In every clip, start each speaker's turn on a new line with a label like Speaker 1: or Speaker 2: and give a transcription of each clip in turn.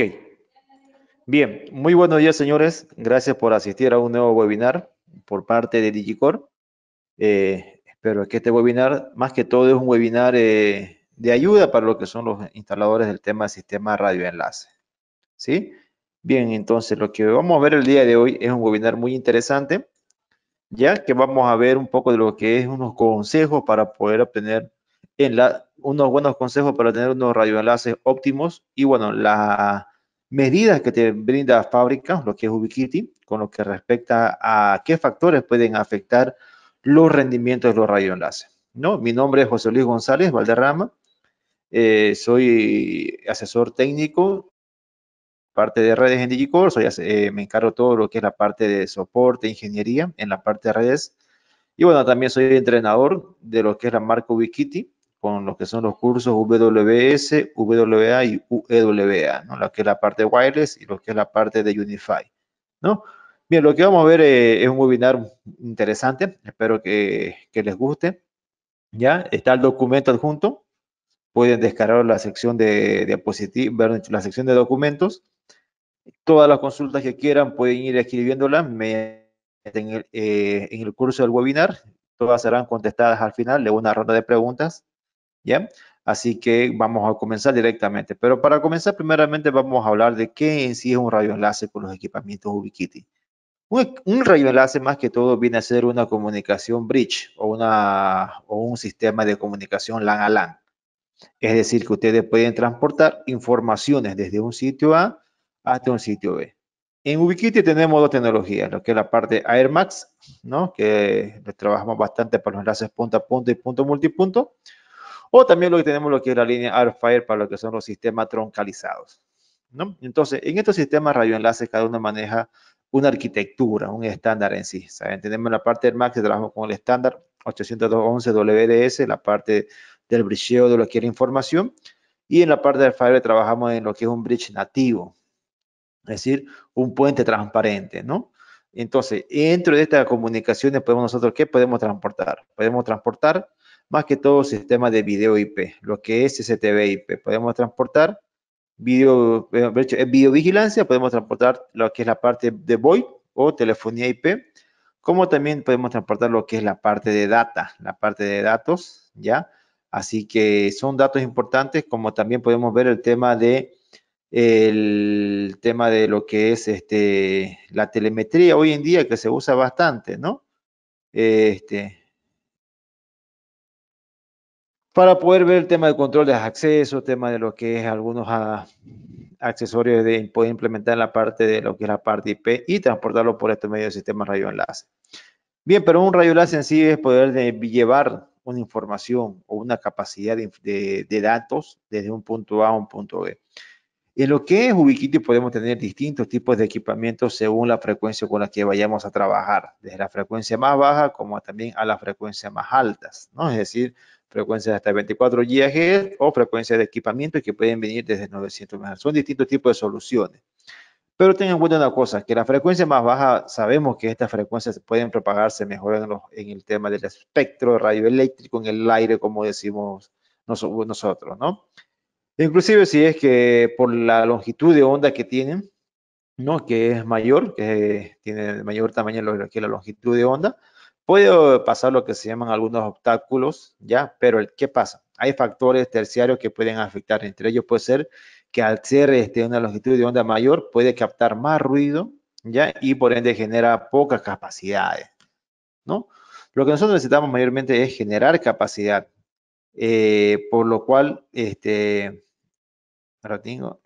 Speaker 1: Ok. Bien, muy buenos días, señores. Gracias por asistir a un nuevo webinar por parte de Digicore. Eh, espero que este webinar, más que todo, es un webinar eh, de ayuda para lo que son los instaladores del tema sistema radioenlace. ¿Sí? Bien, entonces lo que vamos a ver el día de hoy es un webinar muy interesante, ya que vamos a ver un poco de lo que es unos consejos para poder obtener unos buenos consejos para tener unos radioenlaces óptimos y bueno, la, medidas que te brinda fábrica, lo que es Ubiquiti, con lo que respecta a qué factores pueden afectar los rendimientos de los radioenlaces. ¿no? Mi nombre es José Luis González Valderrama, eh, soy asesor técnico, parte de redes en Digicore, eh, me encargo todo lo que es la parte de soporte, ingeniería en la parte de redes. Y bueno, también soy entrenador de lo que es la marca Ubiquiti, con los que son los cursos WS, WA y UEWA, ¿no? que es la parte wireless y lo que es la parte de Unify, ¿no? Bien, lo que vamos a ver eh, es un webinar interesante, espero que, les guste. Ya está el documento adjunto, pueden descargar la sección de la sección de documentos. Todas las consultas que quieran pueden ir escribiéndolas eh, en el curso del webinar. Todas serán contestadas al final de una ronda de preguntas ¿ya? Así que vamos a comenzar directamente. Pero para comenzar, primeramente vamos a hablar de qué en sí es un radioenlace con los equipamientos Ubiquiti. Un, un radioenlace más que todo viene a ser una comunicación bridge o, o un sistema de comunicación LAN a LAN. Es decir, que ustedes pueden transportar informaciones desde un sitio A hasta un sitio B. En Ubiquiti tenemos dos tecnologías, lo que es la parte AirMax, ¿no? que trabajamos bastante para los enlaces punto a punto y punto multipunto. O también lo que tenemos lo que es la línea Airfire para lo que son los sistemas troncalizados. Entonces, en estos sistemas radioenlaces cada uno maneja una arquitectura, un estándar en sí. ¿saben? Tenemos la parte del MAC que trabajamos con el estándar 811 WDS, la parte del bridgeo de lo que es información. Y en la parte del Fire trabajamos en lo que es un bridge nativo, es decir, un puente transparente, ¿no? Entonces, dentro de estas comunicaciones podemos nosotros, ¿qué podemos transportar? Podemos transportar más que todo sistema de video IP, lo que es stv IP. Podemos transportar video, eh, videovigilancia, podemos transportar lo que es la parte de VoIP o telefonía IP, como también podemos transportar lo que es la parte de data, la parte de datos, ¿ya? Así que son datos importantes, como también podemos ver el tema de el tema de lo que es este, la telemetría hoy en día que se usa bastante, ¿no? Este, para poder ver el tema de control de acceso, tema de lo que es algunos ah, accesorios de poder implementar la parte de lo que es la parte IP y transportarlo por este medio de sistema radioenlace. enlace. Bien, pero un radioenlace enlace en sí es poder eh, llevar una información o una capacidad de, datos desde un punto A a un punto B. En lo que es Ubiquiti podemos tener distintos tipos de equipamiento según la frecuencia con la que vayamos a trabajar, desde la frecuencia más baja como también a las frecuencias más altas, ¿no? Es decir, frecuencias hasta 24 GHz o frecuencias de equipamiento que pueden venir desde 900 MHz. Son distintos tipos de soluciones. Pero tengan en cuenta una cosa, que la frecuencia más baja, sabemos que estas frecuencias pueden propagarse mejor en, el tema del espectro radioeléctrico, en el aire, como decimos nosotros, ¿no? Inclusive si es que por la longitud de onda que tienen, ¿no? Que es mayor, que tiene mayor tamaño que la longitud de onda, Puede eh, pasar lo que se llaman algunos obstáculos, ¿ya? Pero ¿qué pasa? Hay factores terciarios que pueden afectar. Entre ellos puede ser que al ser este, una longitud de onda mayor puede captar más ruido, ¿ya? Y por ende genera pocas capacidades, ¿no? Lo que nosotros necesitamos mayormente es generar capacidad, eh, por lo cual, este, ahora tengo,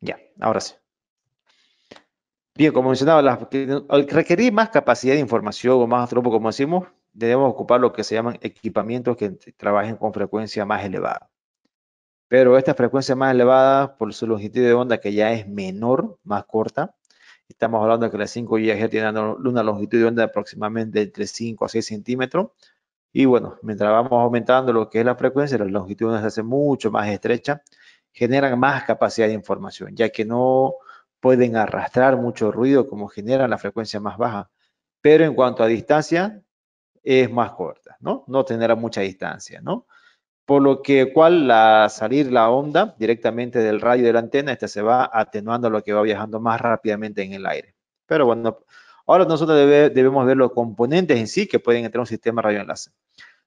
Speaker 1: ya, ahora sí. Bien, como mencionaba, al requerir más capacidad de información o más tropo, como decimos, debemos ocupar lo que se llaman equipamientos que trabajen con frecuencia más elevada. Pero esta frecuencia más elevada, por su longitud de onda que ya es menor, más corta, estamos hablando de que las 5 GHz tiene una longitud de onda de aproximadamente entre 5 a 6 centímetros. Y bueno, mientras vamos aumentando lo que es la frecuencia, la longitud de onda se hace mucho más estrecha, generan más capacidad de información, ya que no pueden arrastrar mucho ruido como generan la frecuencia más baja, pero en cuanto a distancia es más corta, ¿no? No tendrá mucha distancia, ¿no? Por lo que cual la salir la onda directamente del radio de la antena, esta se va atenuando lo que va viajando más rápidamente en el aire. Pero bueno, ahora nosotros debemos ver los componentes en sí que pueden entrar en un sistema radioenlace.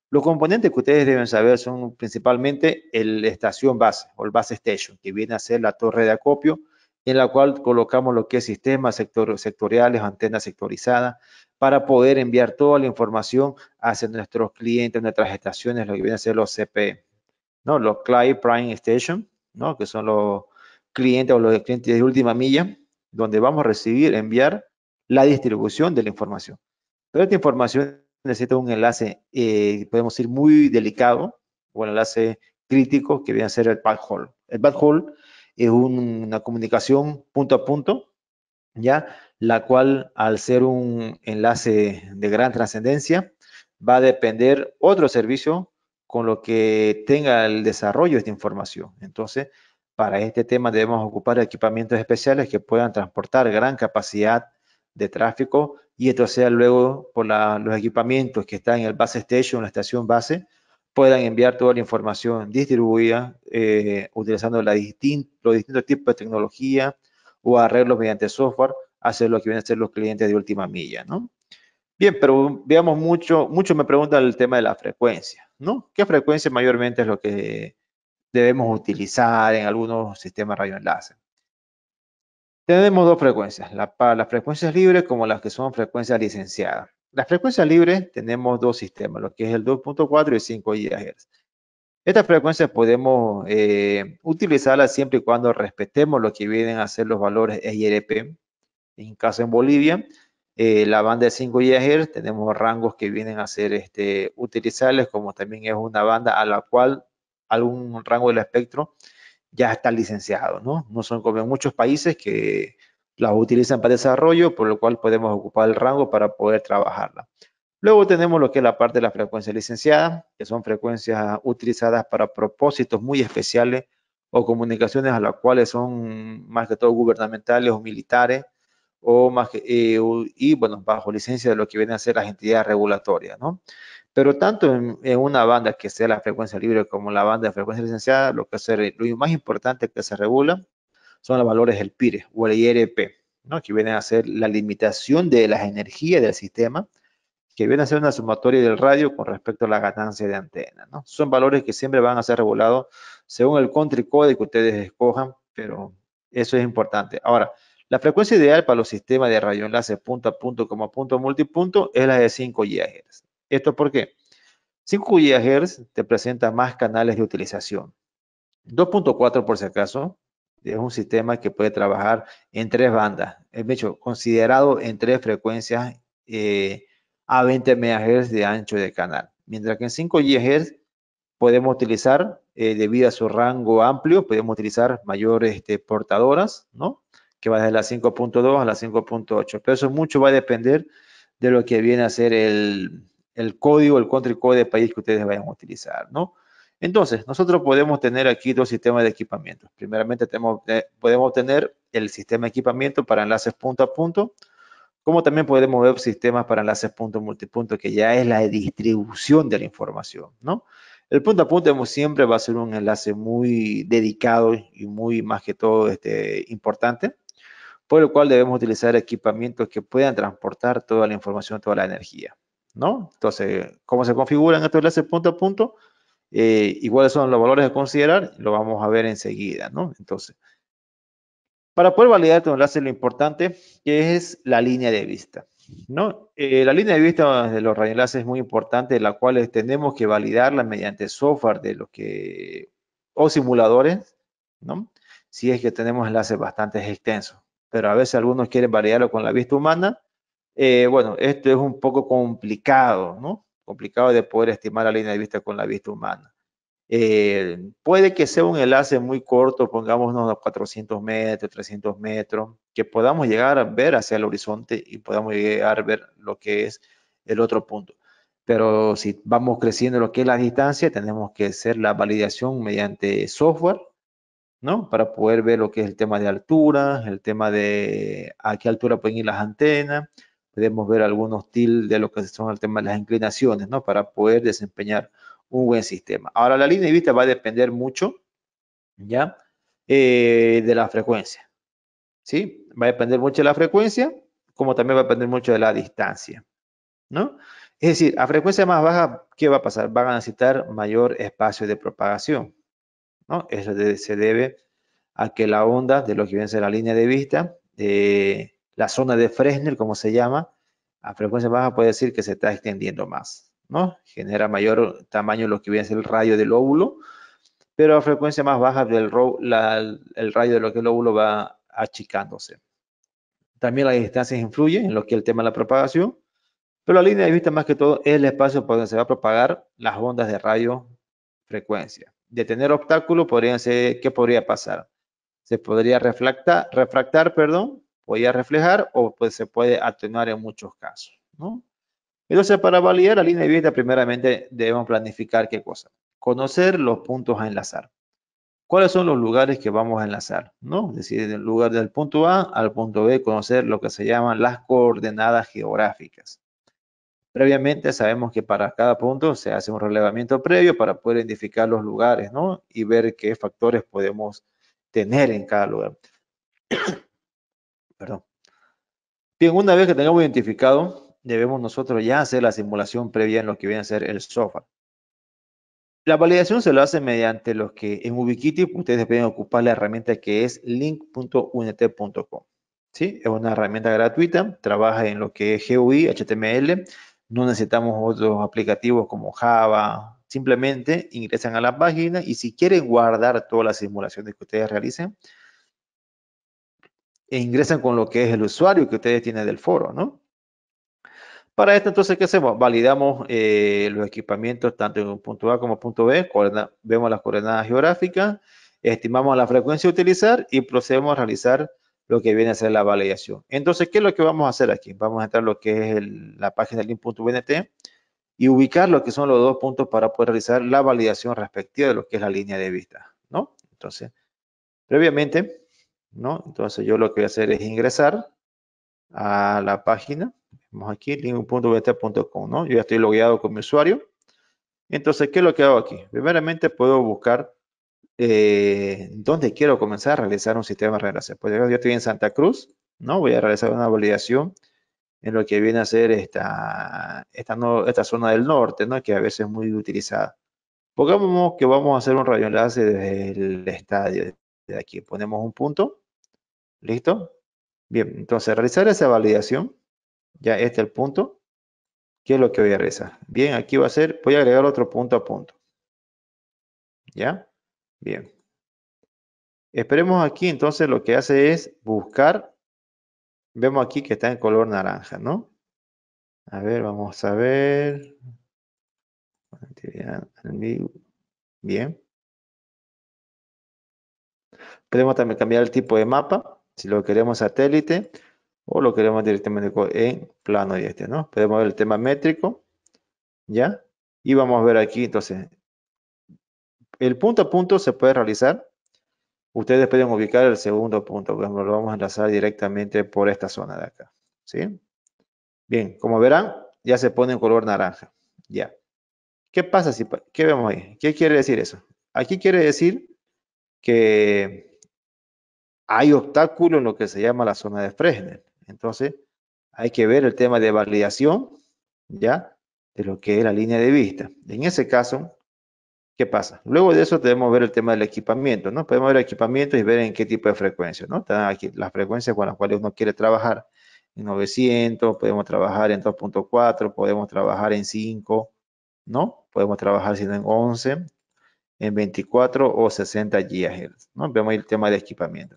Speaker 1: Los componentes que ustedes deben saber son principalmente el estación base o el base station, que viene a ser la torre de acopio, en la cual colocamos lo que es sistemas sector, sectoriales, antenas sectorizadas, para poder enviar toda la información hacia nuestros clientes, nuestras estaciones, lo que vienen a ser los CP e, ¿no? los Client Prime Station, ¿no? que son los clientes o los clientes de última milla, donde vamos a recibir, enviar la distribución de la información. Pero esta información necesita un enlace, eh, podemos decir, muy delicado, o un enlace crítico, que viene a ser el backhaul. El backhaul es una comunicación punto a punto, ¿ya? La cual al ser un enlace de gran trascendencia va a depender otro servicio con lo que tenga el desarrollo de esta información. Entonces, para este tema debemos ocupar equipamientos especiales que puedan transportar gran capacidad de tráfico y esto sea luego por los equipamientos que están en el base station, la estación base, puedan enviar toda la información distribuida eh, utilizando los distintos tipos de tecnología o arreglos mediante software hacer lo que vienen a ser los clientes de última milla, Bien, pero veamos mucho, muchos me preguntan el tema de la frecuencia, ¿no? ¿Qué frecuencia mayormente es lo que debemos utilizar en algunos sistemas radioenlace? Tenemos dos frecuencias, las frecuencias libres como las que son frecuencias licenciadas. La frecuencia libre tenemos dos sistemas, lo que es el 2.4 y 5 GHz. Estas frecuencias podemos eh, utilizarlas siempre y cuando respetemos lo que vienen a ser los valores EIRP. En caso en Bolivia, eh, la banda de 5 GHz tenemos rangos que vienen a ser este, utilizables, como también es una banda a la cual algún rango del espectro ya está licenciado, ¿no? No son como en muchos países que las utilizan para desarrollo, por lo cual podemos ocupar el rango para poder trabajarla. Luego tenemos lo que es la parte de la frecuencia licenciada, que son frecuencias utilizadas para propósitos muy especiales o comunicaciones a las cuales son más que todo gubernamentales o militares, o más eh, y bueno, bajo licencia de lo que vienen a ser las entidades regulatorias, ¿no? Pero tanto en, una banda que sea la frecuencia libre como la banda de frecuencia licenciada, lo que es lo más importante que se regula son los valores del PIRE o el IRP, que vienen a ser la limitación de las energías del sistema, que vienen a ser una sumatoria del radio con respecto a la ganancia de antena. Son valores que siempre van a ser regulados según el country code que ustedes escojan, pero eso es importante. Ahora, la frecuencia ideal para los sistemas de enlace punto a punto como punto multipunto es la de 5 GHz. ¿Esto por qué? 5 GHz te presenta más canales de utilización. 2.4 por si acaso, es un sistema que puede trabajar en tres bandas. Es hecho, considerado en tres frecuencias eh, a 20 MHz de ancho de canal. Mientras que en 5 GHz podemos utilizar, eh, debido a su rango amplio, podemos utilizar mayores este, portadoras, ¿no? Que va desde la 5.2 a la 5.8. Pero eso mucho va a depender de lo que viene a ser el, el código, el country code de país que ustedes vayan a utilizar, ¿no? Entonces, nosotros podemos tener aquí dos sistemas de equipamiento. Primeramente, tenemos, eh, podemos tener el sistema de equipamiento para enlaces punto a punto, como también podemos ver sistemas para enlaces punto multipunto, que ya es la distribución de la información, ¿no? El punto a punto siempre va a ser un enlace muy dedicado y muy, más que todo, este, importante, por lo cual debemos utilizar equipamientos que puedan transportar toda la información, toda la energía, ¿no? Entonces, ¿cómo se configuran estos enlaces punto a punto? eh, y cuáles son los valores a considerar, lo vamos a ver enseguida, ¿no? Entonces, para poder validar tu este enlace, lo importante es la línea de vista, ¿no? Eh, la línea de vista de los reenlaces es muy importante, la cual tenemos que validarla mediante software de que, o simuladores, ¿no? Si es que tenemos enlaces bastante extensos, pero a veces algunos quieren validarlo con la vista humana, eh, bueno, esto es un poco complicado, ¿no? complicado de poder estimar la línea de vista con la vista humana. Eh, puede que sea un enlace muy corto, pongámonos a 400 metros, 300 metros, que podamos llegar a ver hacia el horizonte y podamos llegar a ver lo que es el otro punto. Pero si vamos creciendo lo que es la distancia, tenemos que hacer la validación mediante software, ¿no? Para poder ver lo que es el tema de altura, el tema de a qué altura pueden ir las antenas, Podemos ver algunos TIL de lo que son el tema de las inclinaciones, ¿no? Para poder desempeñar un buen sistema. Ahora, la línea de vista va a depender mucho, ¿ya? Eh, de la frecuencia, ¿sí? Va a depender mucho de la frecuencia, como también va a depender mucho de la distancia, ¿no? Es decir, a frecuencia más baja, ¿qué va a pasar? Van a necesitar mayor espacio de propagación, ¿no? Eso se debe a que la onda de lo que viene a ser la línea de vista eh, la zona de Fresnel, como se llama, a frecuencia baja puede decir que se está extendiendo más, ¿no? Genera mayor tamaño lo que viene a ser el radio del óvulo, pero a frecuencia más baja del el radio de lo que el óvulo va achicándose. También las distancias influyen en lo que es el tema de la propagación, pero la línea de vista más que todo es el espacio por donde se va a propagar las ondas de radio frecuencia. De tener obstáculos, podrían ser, ¿qué podría pasar? Se podría refractar, refractar perdón, a reflejar o pues se puede atenuar en muchos casos, ¿no? Entonces, para validar la línea de vida, primeramente debemos planificar qué cosa. Conocer los puntos a enlazar. ¿Cuáles son los lugares que vamos a enlazar? ¿No? Es decir, del lugar del punto A al punto B, conocer lo que se llaman las coordenadas geográficas. Previamente sabemos que para cada punto se hace un relevamiento previo para poder identificar los lugares, ¿no? Y ver qué factores podemos tener en cada lugar. Perdón. Bien, una vez que tengamos identificado, debemos nosotros ya hacer la simulación previa en lo que viene a ser el software. La validación se lo hace mediante los que en Ubiquiti ustedes pueden ocupar la herramienta que es link.unt.com. ¿Sí? Es una herramienta gratuita, trabaja en lo que es GUI, HTML, no necesitamos otros aplicativos como Java, simplemente ingresan a la página y si quieren guardar todas las simulaciones que ustedes realicen, e ingresan con lo que es el usuario que ustedes tienen del foro, ¿no? Para esto, entonces, ¿qué hacemos? Validamos eh, los equipamientos tanto en un punto A como punto B, vemos las coordenadas geográficas, estimamos la frecuencia a utilizar y procedemos a realizar lo que viene a ser la validación. Entonces, ¿qué es lo que vamos a hacer aquí? Vamos a entrar lo que es la página del link.bnt y ubicar lo que son los dos puntos para poder realizar la validación respectiva de lo que es la línea de vista, ¿no? Entonces, previamente, entonces yo lo que voy a hacer es ingresar a la página, vemos aquí, link.vt.com, ¿no? Yo ya estoy logueado con mi usuario. Entonces, ¿qué es lo que hago aquí? Primeramente puedo buscar eh, dónde quiero comenzar a realizar un sistema de relaciones. Pues yo estoy en Santa Cruz, ¿no? Voy a realizar una validación en lo que viene a ser esta, esta, zona del norte, ¿no? que a veces es muy utilizada. Pongamos que vamos a hacer un radioenlace desde el estadio, de aquí. Ponemos un punto ¿Listo? Bien, entonces realizar esa validación. Ya este es el punto. ¿Qué es lo que voy a realizar? Bien, aquí va a ser, voy a agregar otro punto a punto. ¿Ya? Bien. Esperemos aquí, entonces lo que hace es buscar. Vemos aquí que está en color naranja, ¿no? A ver, vamos a ver. Bien. Podemos también cambiar el tipo de mapa si lo queremos satélite o lo queremos directamente en plano y este, ¿no? Podemos ver el tema métrico, ¿ya? Y vamos a ver aquí, entonces, el punto a punto se puede realizar. Ustedes pueden ubicar el segundo punto, por ejemplo, lo vamos a enlazar directamente por esta zona de acá, ¿sí? Bien, como verán, ya se pone en color naranja, ya. ¿Qué pasa si, qué vemos ahí? ¿Qué quiere decir eso? Aquí quiere decir que hay obstáculos en lo que se llama la zona de Fresnel. Entonces, hay que ver el tema de validación, ¿ya? De lo que es la línea de vista. En ese caso, ¿qué pasa? Luego de eso debemos ver el tema del equipamiento, ¿no? Podemos ver el equipamiento y ver en qué tipo de frecuencia, ¿no? Están aquí las frecuencias con las cuales uno quiere trabajar. En 900, podemos trabajar en 2.4, podemos trabajar en 5, ¿no? Podemos trabajar sino en 11, en 24 o 60 GHz, ¿no? Vemos el tema del equipamiento.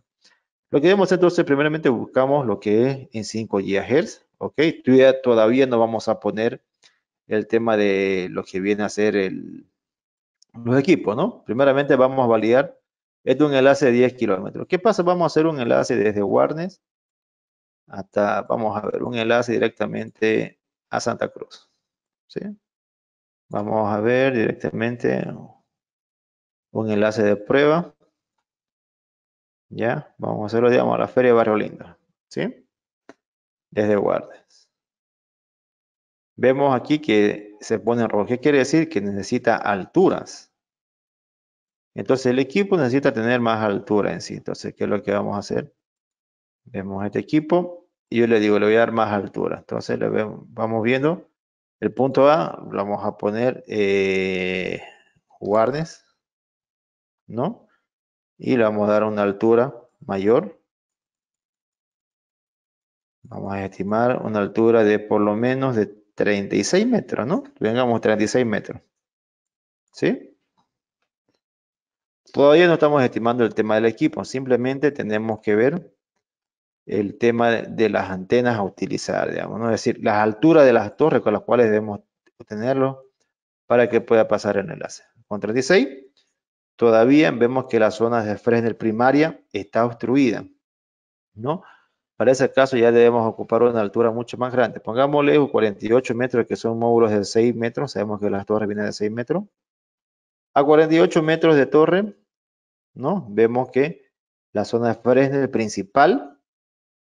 Speaker 1: Lo que vemos entonces, primeramente buscamos lo que es en 5 GHz, ¿ok? Todavía no vamos a poner el tema de lo que viene a ser el, los equipos, ¿no? Primeramente vamos a validar, de un enlace de 10 kilómetros. ¿Qué pasa? Vamos a hacer un enlace desde Warnes hasta, vamos a ver, un enlace directamente a Santa Cruz, ¿sí? Vamos a ver directamente un enlace de prueba. ¿Ya? Vamos a hacerlo, digamos, a la Feria de Barrio Lindo. ¿Sí? Desde Guardes. Vemos aquí que se pone en rojo. ¿Qué quiere decir? Que necesita alturas. Entonces, el equipo necesita tener más altura en sí. Entonces, ¿qué es lo que vamos a hacer? Vemos este equipo y yo le digo, le voy a dar más altura. Entonces, le vamos viendo. El punto A vamos a poner eh, guardes, ¿no? y le vamos a dar una altura mayor. Vamos a estimar una altura de por lo menos de 36 metros, ¿no? Vengamos 36 metros. ¿Sí? Todavía no estamos estimando el tema del equipo, simplemente tenemos que ver el tema de las antenas a utilizar, digamos, es decir, las alturas de las torres con las cuales debemos tenerlo para que pueda pasar el enlace. Con 36 Todavía vemos que la zona de Fresnel primaria está obstruida, ¿no? Para ese caso ya debemos ocupar una altura mucho más grande. Pongámosle 48 metros, que son módulos de 6 metros. Sabemos que las torres vienen de 6 metros. A 48 metros de torre, ¿no? Vemos que la zona de Fresnel principal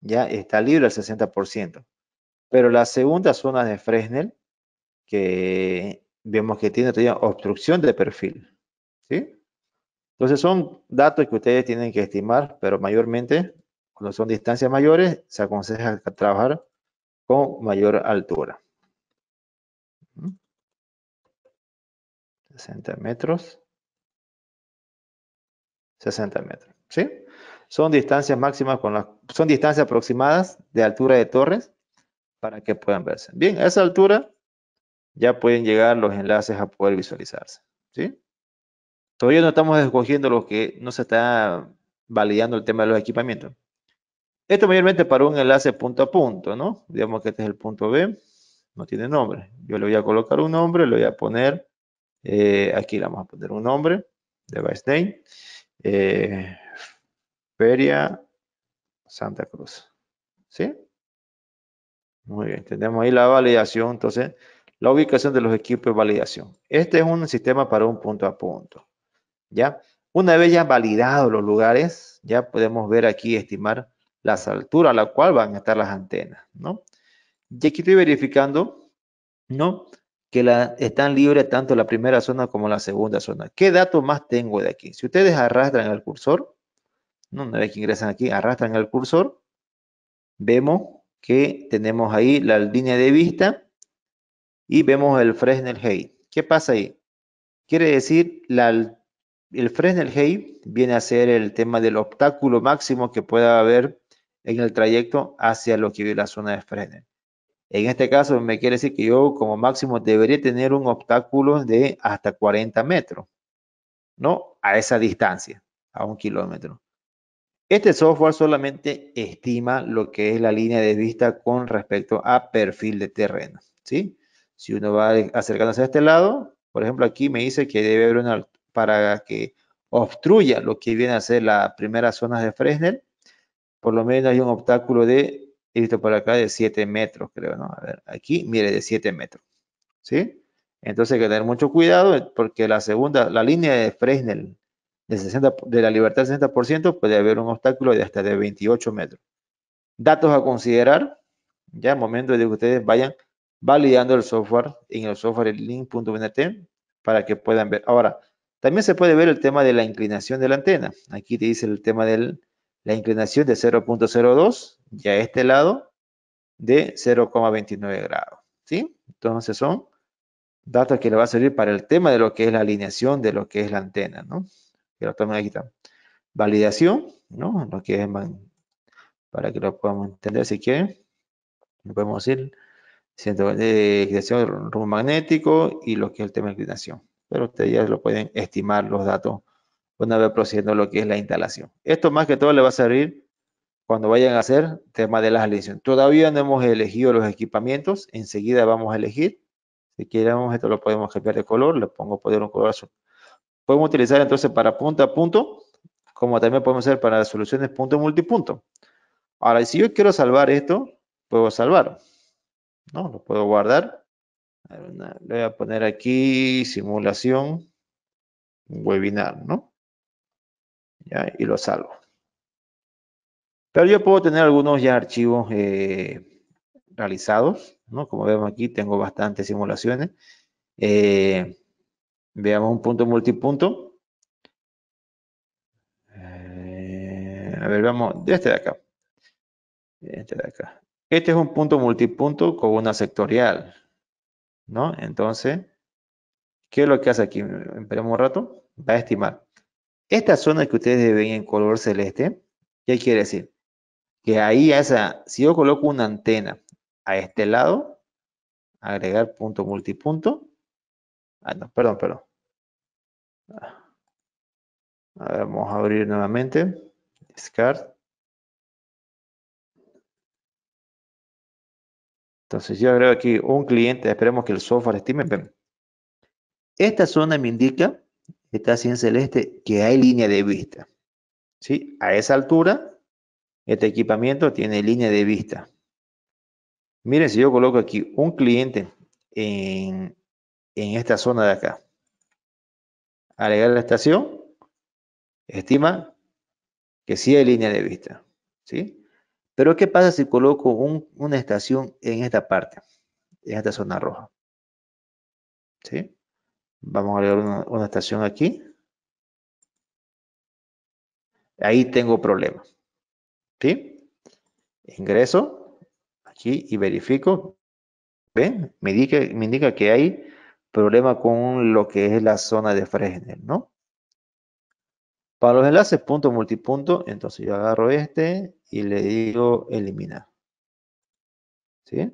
Speaker 1: ya está libre al 60%. Pero la segunda zona de Fresnel, que vemos que tiene obstrucción de perfil, ¿sí? Entonces son datos que ustedes tienen que estimar, pero mayormente cuando son distancias mayores se aconseja trabajar con mayor altura. 60 metros. 60 metros, ¿sí? Son distancias máximas con las, son distancias aproximadas de altura de torres para que puedan verse. Bien, a esa altura ya pueden llegar los enlaces a poder visualizarse, ¿sí? Todavía no estamos escogiendo lo que no se está validando el tema de los equipamientos. Esto mayormente para un enlace punto a punto, ¿no? Digamos que este es el punto B, no tiene nombre. Yo le voy a colocar un nombre, le voy a poner, eh, aquí le vamos a poner un nombre, de name, eh, Feria Santa Cruz, ¿sí? Muy bien, tenemos ahí la validación, entonces, la ubicación de los equipos de validación. Este es un sistema para un punto a punto. ¿ya? Una vez ya validados los lugares, ya podemos ver aquí, estimar las alturas a la cual van a estar las antenas, ¿no? Y aquí estoy verificando, ¿no? Que la, están libres tanto la primera zona como la segunda zona. ¿Qué datos más tengo de aquí? Si ustedes arrastran el cursor, una vez que ingresan aquí, arrastran el cursor, vemos que tenemos ahí la línea de vista y vemos el Fresnel Height. ¿Qué pasa ahí? Quiere decir la el Fresnel Hey viene a ser el tema del obstáculo máximo que pueda haber en el trayecto hacia lo que es la zona de Fresnel. En este caso me quiere decir que yo como máximo debería tener un obstáculo de hasta 40 metros, ¿no? A esa distancia, a un kilómetro. Este software solamente estima lo que es la línea de vista con respecto a perfil de terreno, ¿sí? Si uno va acercándose a este lado, por ejemplo, aquí me dice que debe haber una para que obstruya lo que viene a ser la primera zona de Fresnel, por lo menos hay un obstáculo de, he visto por acá, de 7 metros, creo, ¿no? A ver, aquí, mire, de 7 metros, ¿sí? Entonces hay que tener mucho cuidado porque la segunda, la línea de Fresnel de, 60, de la libertad 60% puede haber un obstáculo de hasta de 28 metros. Datos a considerar, ya momento de que ustedes vayan validando el software en el software para que puedan ver. Ahora, también se puede ver el tema de la inclinación de la antena. Aquí te dice el tema de la inclinación de 0.02 y a este lado de 0,29 grados. ¿sí? Entonces son datos que le va a servir para el tema de lo que es la alineación de lo que es la antena. ¿no? Que lo aquí Validación, ¿no? lo que es para que lo podamos entender si quieren. Podemos ir de eh, inclinación rumbo magnético y lo que es el tema de inclinación pero ustedes ya lo pueden estimar los datos una vez procediendo lo que es la instalación. Esto más que todo le va a servir cuando vayan a hacer tema de las elecciones Todavía no hemos elegido los equipamientos, enseguida vamos a elegir. Si queremos, esto lo podemos cambiar de color, le pongo poder un color azul. Podemos utilizar entonces para punto a punto, como también podemos hacer para soluciones punto multipunto. Ahora, si yo quiero salvar esto, puedo salvar, ¿no? Lo puedo guardar le voy a poner aquí simulación webinar, ¿no? y lo salvo. Pero yo puedo tener algunos ya archivos eh, realizados, ¿no? Como vemos aquí, tengo bastantes simulaciones. Eh, veamos un punto multipunto. Eh, a ver, vamos, de este de acá. Este de acá. Este es un punto multipunto con una sectorial. ¿no? Entonces, ¿qué es lo que hace aquí? Esperemos un rato, va a estimar. Esta zona que ustedes ven en color celeste, ¿qué quiere decir? Que ahí esa, si yo coloco una antena a este lado, agregar punto multipunto, ah, no, perdón, perdón. A ver, vamos a abrir nuevamente, discard, Entonces yo agrego aquí un cliente, esperemos que el software estime. Esta zona me indica, está así en celeste, que hay línea de vista. ¿Sí? A esa altura, este equipamiento tiene línea de vista. Miren, si yo coloco aquí un cliente en, esta zona de acá, agregar la estación, estima que sí hay línea de vista. ¿Sí? Pero ¿qué pasa si coloco una estación en esta parte, en esta zona roja? ¿Sí? Vamos a agregar una, estación aquí. Ahí tengo problema. ¿Sí? Ingreso aquí y verifico. ¿Ven? Me me indica que hay problema con lo que es la zona de Fresnel, ¿no? Para los enlaces punto multipunto, entonces yo agarro este, y le digo eliminar. ¿Sí?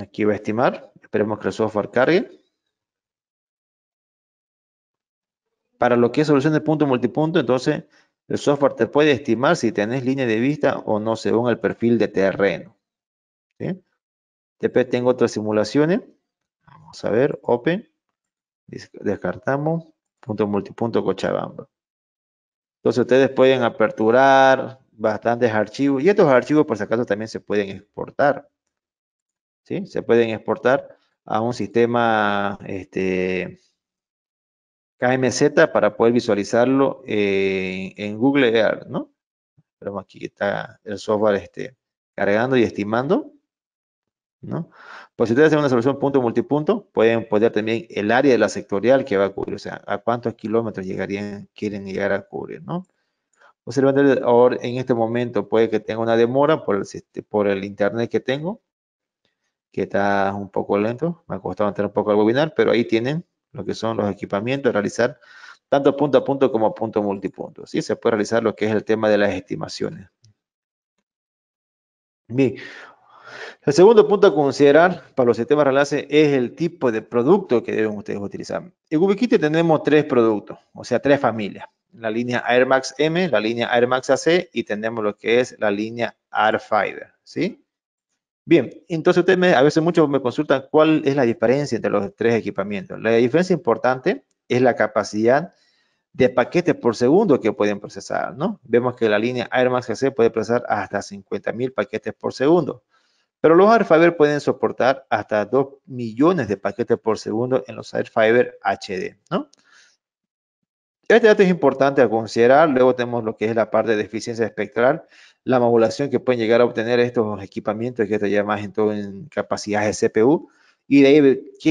Speaker 1: Aquí va a estimar. Esperemos que el software cargue. Para lo que es solución de punto multipunto, entonces el software te puede estimar si tenés línea de vista o no según el perfil de terreno. ¿Sí? Después tengo otras simulaciones. Vamos a ver, open. Descartamos punto multipunto Cochabamba. Entonces ustedes pueden aperturar bastantes archivos y estos archivos por si acaso también se pueden exportar. ¿Sí? Se pueden exportar a un sistema este, KMZ para poder visualizarlo en Google Earth, ¿no? Pero aquí está el software este, cargando y estimando ¿no? Pues si ustedes hacen una solución punto multipunto, pueden poner también el área de la sectorial que va a cubrir, o sea, a cuántos kilómetros llegarían, quieren llegar a cubrir, ¿no? Observando ahora en este momento puede que tenga una demora por el, internet que tengo, que está un poco lento, me ha costado entrar un poco al webinar, pero ahí tienen lo que son los equipamientos, realizar tanto punto a punto como punto multipunto. Sí, se puede realizar lo que es el tema de las estimaciones. Bien, el segundo punto a considerar para los sistemas de enlace es el tipo de producto que deben ustedes utilizar. En Ubiquiti tenemos tres productos, o sea, tres familias. La línea Air Max M, la línea Air Max AC y tenemos lo que es la línea Air ¿sí? Bien, entonces a veces muchos me consultan cuál es la diferencia entre los tres equipamientos. La diferencia importante es la capacidad de paquetes por segundo que pueden procesar, ¿no? Vemos que la línea Air Max AC puede procesar hasta 50.000 paquetes por segundo. Pero los AirFiber pueden soportar hasta 2 millones de paquetes por segundo en los AirFiber HD, ¿no? Este dato es importante a considerar. Luego tenemos lo que es la parte de eficiencia espectral, la modulación que pueden llegar a obtener estos equipamientos, que esto ya más en todo capacidades de CPU. Y de ahí, ¿qué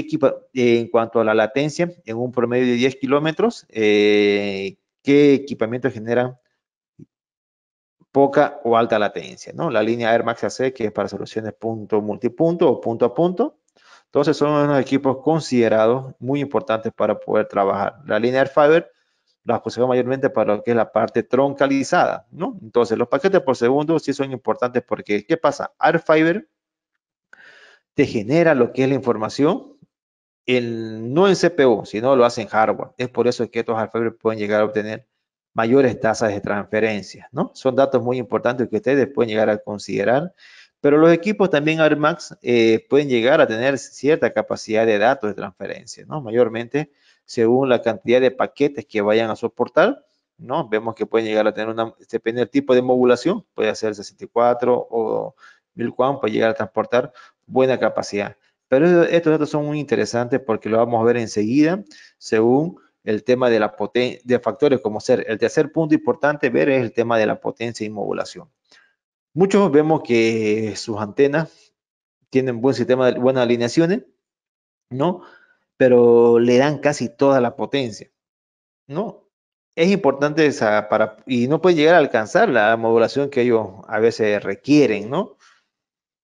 Speaker 1: eh, en cuanto a la latencia, en un promedio de 10 kilómetros, eh, ¿qué equipamiento generan poca o alta latencia, ¿no? La línea Air Max AC, que es para soluciones punto multipunto o punto a punto. Entonces, son unos equipos considerados muy importantes para poder trabajar. La línea Air Fiber la aconsejamos mayormente para lo que es la parte troncalizada, ¿no? Entonces, los paquetes por segundo sí son importantes porque, ¿qué pasa? Air Fiber te genera lo que es la información, no en CPU, sino lo hace en hardware. Es por eso que estos Air Fiber pueden llegar a obtener mayores tasas de transferencia, ¿no? Son datos muy importantes que ustedes pueden llegar a considerar, pero los equipos también ARMAX eh, pueden llegar a tener cierta capacidad de datos de transferencia, ¿no? Mayormente según la cantidad de paquetes que vayan a soportar, ¿no? Vemos que pueden llegar a tener una, depende del tipo de modulación, puede ser 64 o 1000 puede llegar a transportar buena capacidad. Pero estos datos son muy interesantes porque lo vamos a ver enseguida según el tema de, la de factores como ser. El tercer punto importante ver es el tema de la potencia y modulación. Muchos vemos que sus antenas tienen buen sistema, de buenas alineaciones, ¿no? Pero le dan casi toda la potencia, ¿no? Es importante para, y no puede llegar a alcanzar la modulación que ellos a veces requieren, ¿no?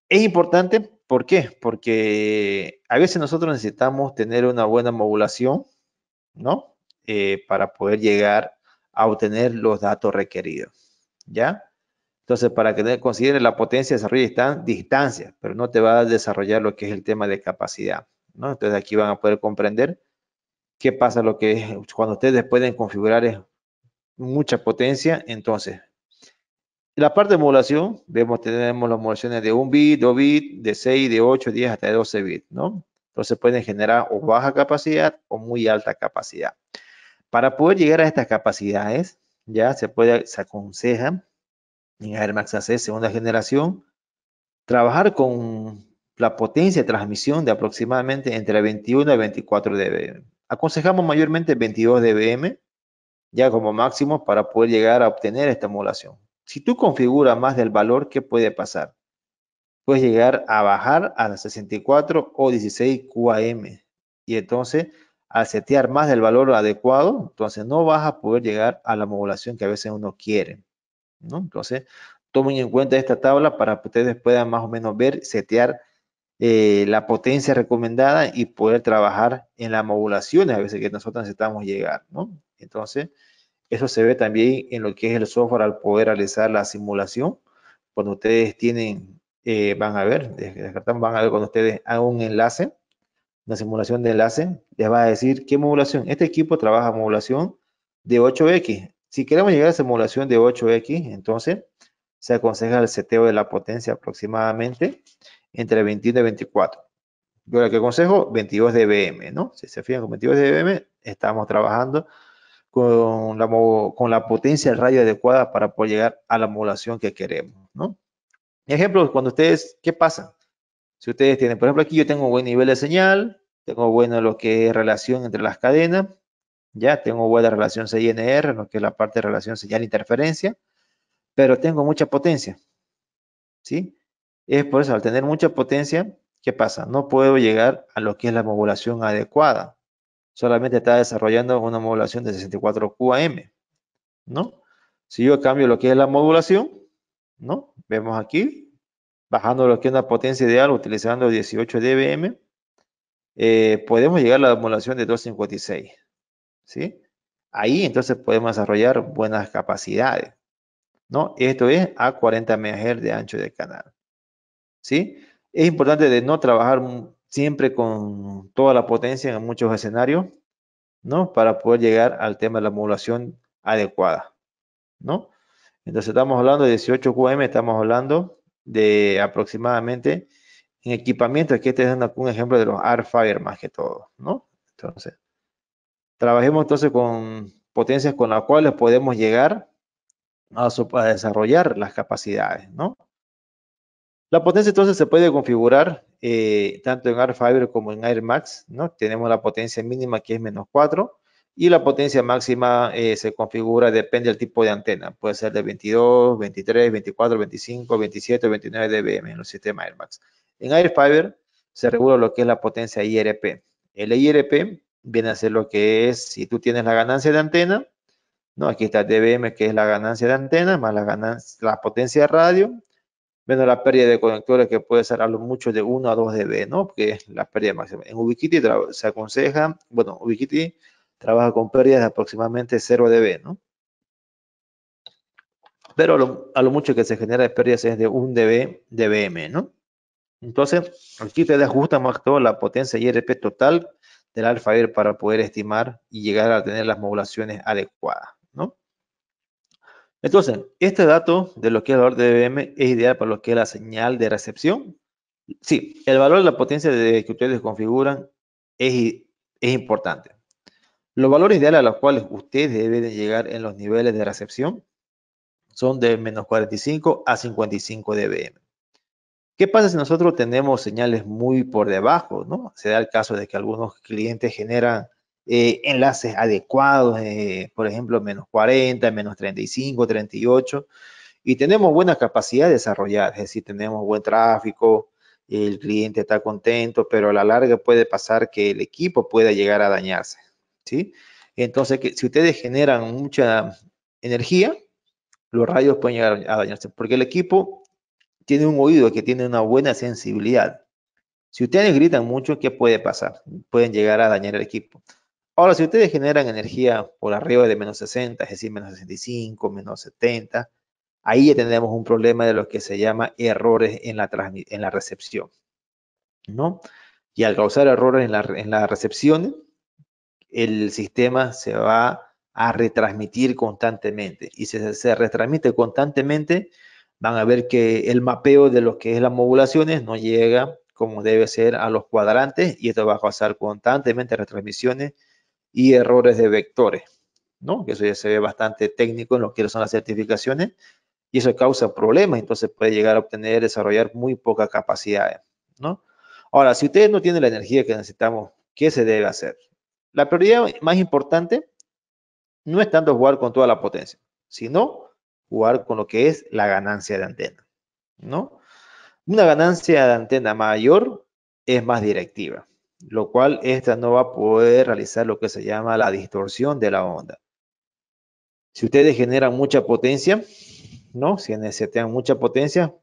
Speaker 1: Es importante, ¿por qué? Porque a veces nosotros necesitamos tener una buena modulación, ¿no? Eh, para poder llegar a obtener los datos requeridos. ¿Ya? Entonces, para que consideren la potencia de desarrollo están distancias, pero no te va a desarrollar lo que es el tema de capacidad. Entonces, aquí van a poder comprender qué pasa lo que cuando ustedes pueden configurar es eh, mucha potencia. Entonces, la parte de modulación, vemos tenemos las modulaciones de 1 bit, 2 bit, de 6, de 8, 10 hasta de 12 bits, ¿no? Entonces pueden generar o baja capacidad o muy alta capacidad. Para poder llegar a estas capacidades, ya se, puede, se aconseja en max AC segunda generación trabajar con la potencia de transmisión de aproximadamente entre 21 y 24 dBm. Aconsejamos mayormente 22 dBm, ya como máximo para poder llegar a obtener esta emulación. Si tú configuras más del valor, ¿qué puede pasar? Puedes llegar a bajar a 64 o 16 QAM y entonces al setear más del valor adecuado, entonces no vas a poder llegar a la modulación que a veces uno quiere. ¿no? Entonces, tomen en cuenta esta tabla para que ustedes puedan más o menos ver, setear eh, la potencia recomendada y poder trabajar en las modulaciones a veces que nosotros necesitamos llegar. ¿no? Entonces, eso se ve también en lo que es el software al poder realizar la simulación. Cuando ustedes tienen, eh, van a ver, van a ver cuando ustedes hagan un enlace la simulación de enlace, les va a decir qué modulación. Este equipo trabaja modulación de 8X. Si queremos llegar a esa modulación de 8X, entonces se aconseja el seteo de la potencia aproximadamente entre 21 y 24. Yo lo que aconsejo, 22 dBm, ¿no? Si se fijan con 22 dBm, estamos trabajando con la, con la potencia de radio adecuada para poder llegar a la modulación que queremos, ¿no? Ejemplo, cuando ustedes, ¿qué pasa? Si ustedes tienen, por ejemplo, aquí yo tengo un buen nivel de señal, tengo buena lo que es relación entre las cadenas, ya tengo buena relación CINR, lo que es la parte de relación señal e interferencia, pero tengo mucha potencia, ¿sí? Es por eso, al tener mucha potencia, ¿qué pasa? No puedo llegar a lo que es la modulación adecuada. Solamente está desarrollando una modulación de 64 QAM, ¿no? Si yo cambio lo que es la modulación, ¿no? Vemos aquí, bajando lo que es la potencia ideal utilizando 18 dBm, eh, podemos llegar a la modulación de 256. ¿sí? Ahí entonces podemos desarrollar buenas capacidades. ¿no? Esto es a 40 MHz de ancho de canal. ¿sí? Es importante de no trabajar siempre con toda la potencia en muchos escenarios, ¿no? Para poder llegar al tema de la modulación adecuada, ¿no? Entonces estamos hablando de 18 QM, estamos hablando de aproximadamente en equipamiento, aquí este dando un ejemplo de los Airfire más que todo, ¿no? Entonces, trabajemos entonces con potencias con las cuales podemos llegar a, desarrollar las capacidades, ¿no? La potencia entonces se puede configurar eh, tanto en Airfire como en AirMax, ¿no? Tenemos la potencia mínima que es menos 4 y la potencia máxima eh, se configura, depende del tipo de antena, puede ser de 22, 23, 24, 25, 27, 29 dBm en el sistema AirMax. En Airfiber se regula lo que es la potencia IRP. El IRP viene a ser lo que es, si tú tienes la ganancia de antena, ¿no? Aquí está DBM, que es la ganancia de antena, más la, ganancia, la potencia de radio, menos la pérdida de conectores, que puede ser a lo mucho de 1 a 2 dB, ¿no? Que es la pérdida máxima. En Ubiquiti se aconseja, bueno, Ubiquiti trabaja con pérdidas de aproximadamente 0 dB, ¿no? Pero a lo, mucho que se genera de pérdidas es de 1 dB, dBm, ¿no? Entonces, aquí te ajusta más toda la potencia IRP total del alfa ir para poder estimar y llegar a tener las modulaciones adecuadas, ¿no? Entonces, este dato de lo que es el valor de DBM es ideal para lo que es la señal de recepción. Sí, el valor de la potencia de que ustedes configuran es, es importante. Los valores ideales a los cuales ustedes deben llegar en los niveles de recepción son de menos 45 a 55 dBm. ¿Qué pasa si nosotros tenemos señales muy por debajo? Se da el caso de que algunos clientes generan eh, enlaces adecuados, eh, por ejemplo, menos 40, menos 35, 38, y tenemos buena capacidad de desarrollar, es decir, tenemos buen tráfico, el cliente está contento, pero a la larga puede pasar que el equipo pueda llegar a dañarse. ¿sí? Entonces, que, si ustedes generan mucha energía, los rayos pueden llegar a dañarse, porque el equipo tiene un oído que tiene una buena sensibilidad. Si ustedes gritan mucho, ¿qué puede pasar? Pueden llegar a dañar el equipo. Ahora, si ustedes generan energía por arriba de menos 60, es decir, menos 65, menos 70, ahí ya tendremos un problema de lo que se llama errores en la, en la recepción. ¿no? Y al causar errores en la, recepción, el sistema se va a retransmitir constantemente. Y si se retransmite constantemente, van a ver que el mapeo de lo que es las modulaciones no llega como debe ser a los cuadrantes y esto va a causar constantemente retransmisiones y errores de vectores, ¿no? Que eso ya se ve bastante técnico en lo que son las certificaciones y eso causa problemas, entonces puede llegar a obtener, desarrollar muy poca capacidad, ¿no? Ahora, si ustedes no tienen la energía que necesitamos, ¿qué se debe hacer? La prioridad más importante no es tanto jugar con toda la potencia, sino jugar con lo que es la ganancia de antena, ¿no? Una ganancia de antena mayor es más directiva, lo cual esta no va a poder realizar lo que se llama la distorsión de la onda. Si ustedes generan mucha potencia, ¿no? Si necesitan mucha potencia,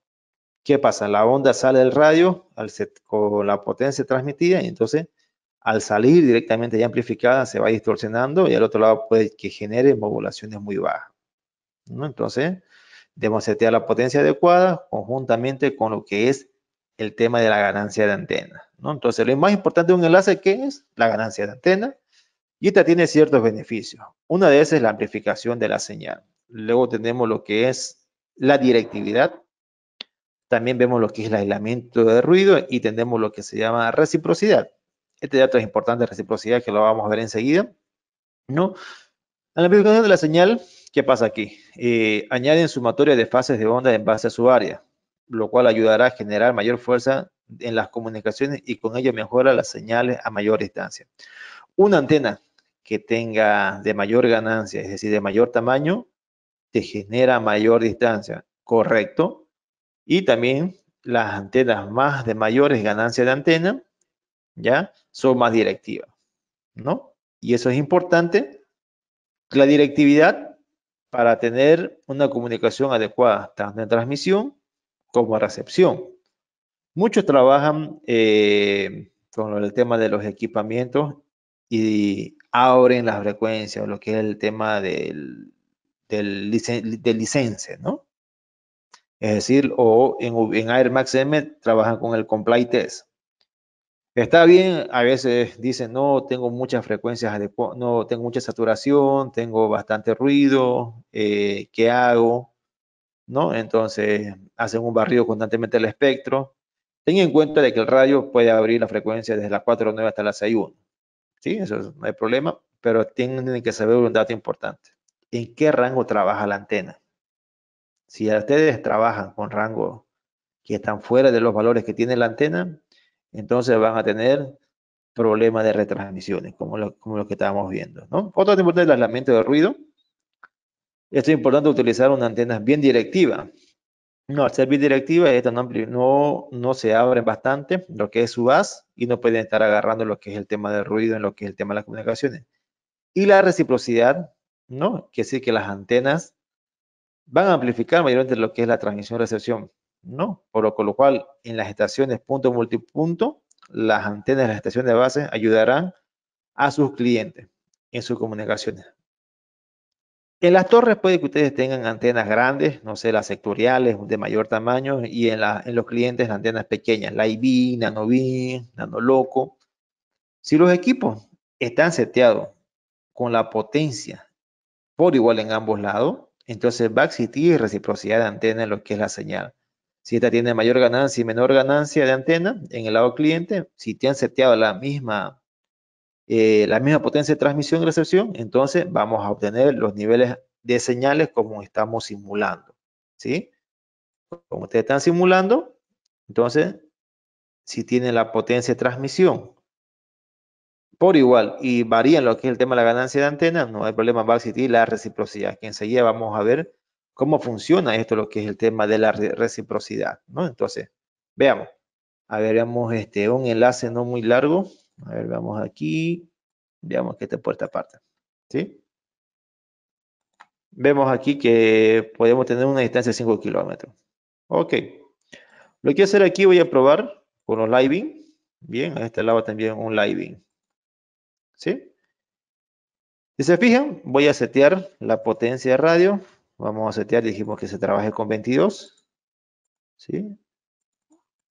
Speaker 1: ¿qué pasa? La onda sale del radio al con la potencia transmitida y entonces al salir directamente ya amplificada se va distorsionando y al otro lado puede que genere modulaciones muy bajas. Entonces, debemos setear la potencia adecuada conjuntamente con lo que es el tema de la ganancia de antena. Entonces, lo más importante de un enlace, que es? La ganancia de antena. Y esta tiene ciertos beneficios. Una de esas es la amplificación de la señal. Luego tenemos lo que es la directividad. También vemos lo que es el aislamiento de ruido y tenemos lo que se llama reciprocidad. Este dato es importante, reciprocidad, que lo vamos a ver enseguida. ¿no? la amplificación de la señal ¿Qué pasa aquí? Eh, añaden sumatoria de fases de onda en base a su área, lo cual ayudará a generar mayor fuerza en las comunicaciones y con ello mejora las señales a mayor distancia. Una antena que tenga de mayor ganancia, es decir, de mayor tamaño, te genera mayor distancia, correcto. Y también las antenas más de mayores ganancias de antena, ¿ya? Son más directivas, ¿no? Y eso es importante. La directividad para tener una comunicación adecuada, tanto en transmisión como en recepción. Muchos trabajan eh, con el tema de los equipamientos y abren las frecuencias, lo que es el tema del, del, ¿no? Es decir, o en, Air Max M trabajan con el Comply Test. Está bien, a veces dicen, no, tengo muchas frecuencias, no, tengo mucha saturación, tengo bastante ruido, eh, ¿qué hago? ¿No? Entonces, hacen un barrido constantemente el espectro. Ten en cuenta de que el radio puede abrir la frecuencia desde las 4.9 hasta las 6.1. Sí, eso no hay problema, pero tienen que saber un dato importante. ¿En qué rango trabaja la antena? Si ustedes trabajan con rangos que están fuera de los valores que tiene la antena, entonces van a tener problemas de retransmisiones, como lo, que estábamos viendo. ¿no? Otro tipo importante es el aislamiento de ruido. Esto es importante utilizar una antena bien directiva. No, al ser bien directiva, no, no, no se abren bastante lo que es su base y no pueden estar agarrando lo que es el tema del ruido, en lo que es el tema de las comunicaciones. Y la reciprocidad, ¿no? Que decir que las antenas van a amplificar mayormente lo que es la transmisión-recepción. No, por lo, cual en las estaciones punto multipunto, las antenas de las estaciones de base ayudarán a sus clientes en sus comunicaciones. En las torres puede que ustedes tengan antenas grandes, no sé, las sectoriales de mayor tamaño y en, los clientes antenas pequeñas, la IB, Nano-Loco. Si los equipos están seteados con la potencia por igual en ambos lados, entonces va a existir reciprocidad de antena en lo que es la señal. Si esta tiene mayor ganancia y menor ganancia de antena en el lado cliente, si te han seteado la misma, eh, la misma potencia de transmisión y recepción, entonces vamos a obtener los niveles de señales como estamos simulando. ¿sí? Como ustedes están simulando, entonces, si tienen la potencia de transmisión por igual y varían lo que es el tema de la ganancia de antena, no hay problema, va a existir la reciprocidad, que enseguida vamos a ver cómo funciona esto, lo que es el tema de la reciprocidad, ¿no? Entonces, veamos. A ver, veamos este, un enlace no muy largo. A ver, vamos aquí. Veamos que esta puerta esta ¿sí? Vemos aquí que podemos tener una distancia de 5 kilómetros. Ok. Lo que voy a hacer aquí, voy a probar con un living. Bien, a este lado también un living. ¿Sí? Si se fijan, voy a setear la potencia de radio Vamos a setear, dijimos que se trabaje con 22. ¿Sí?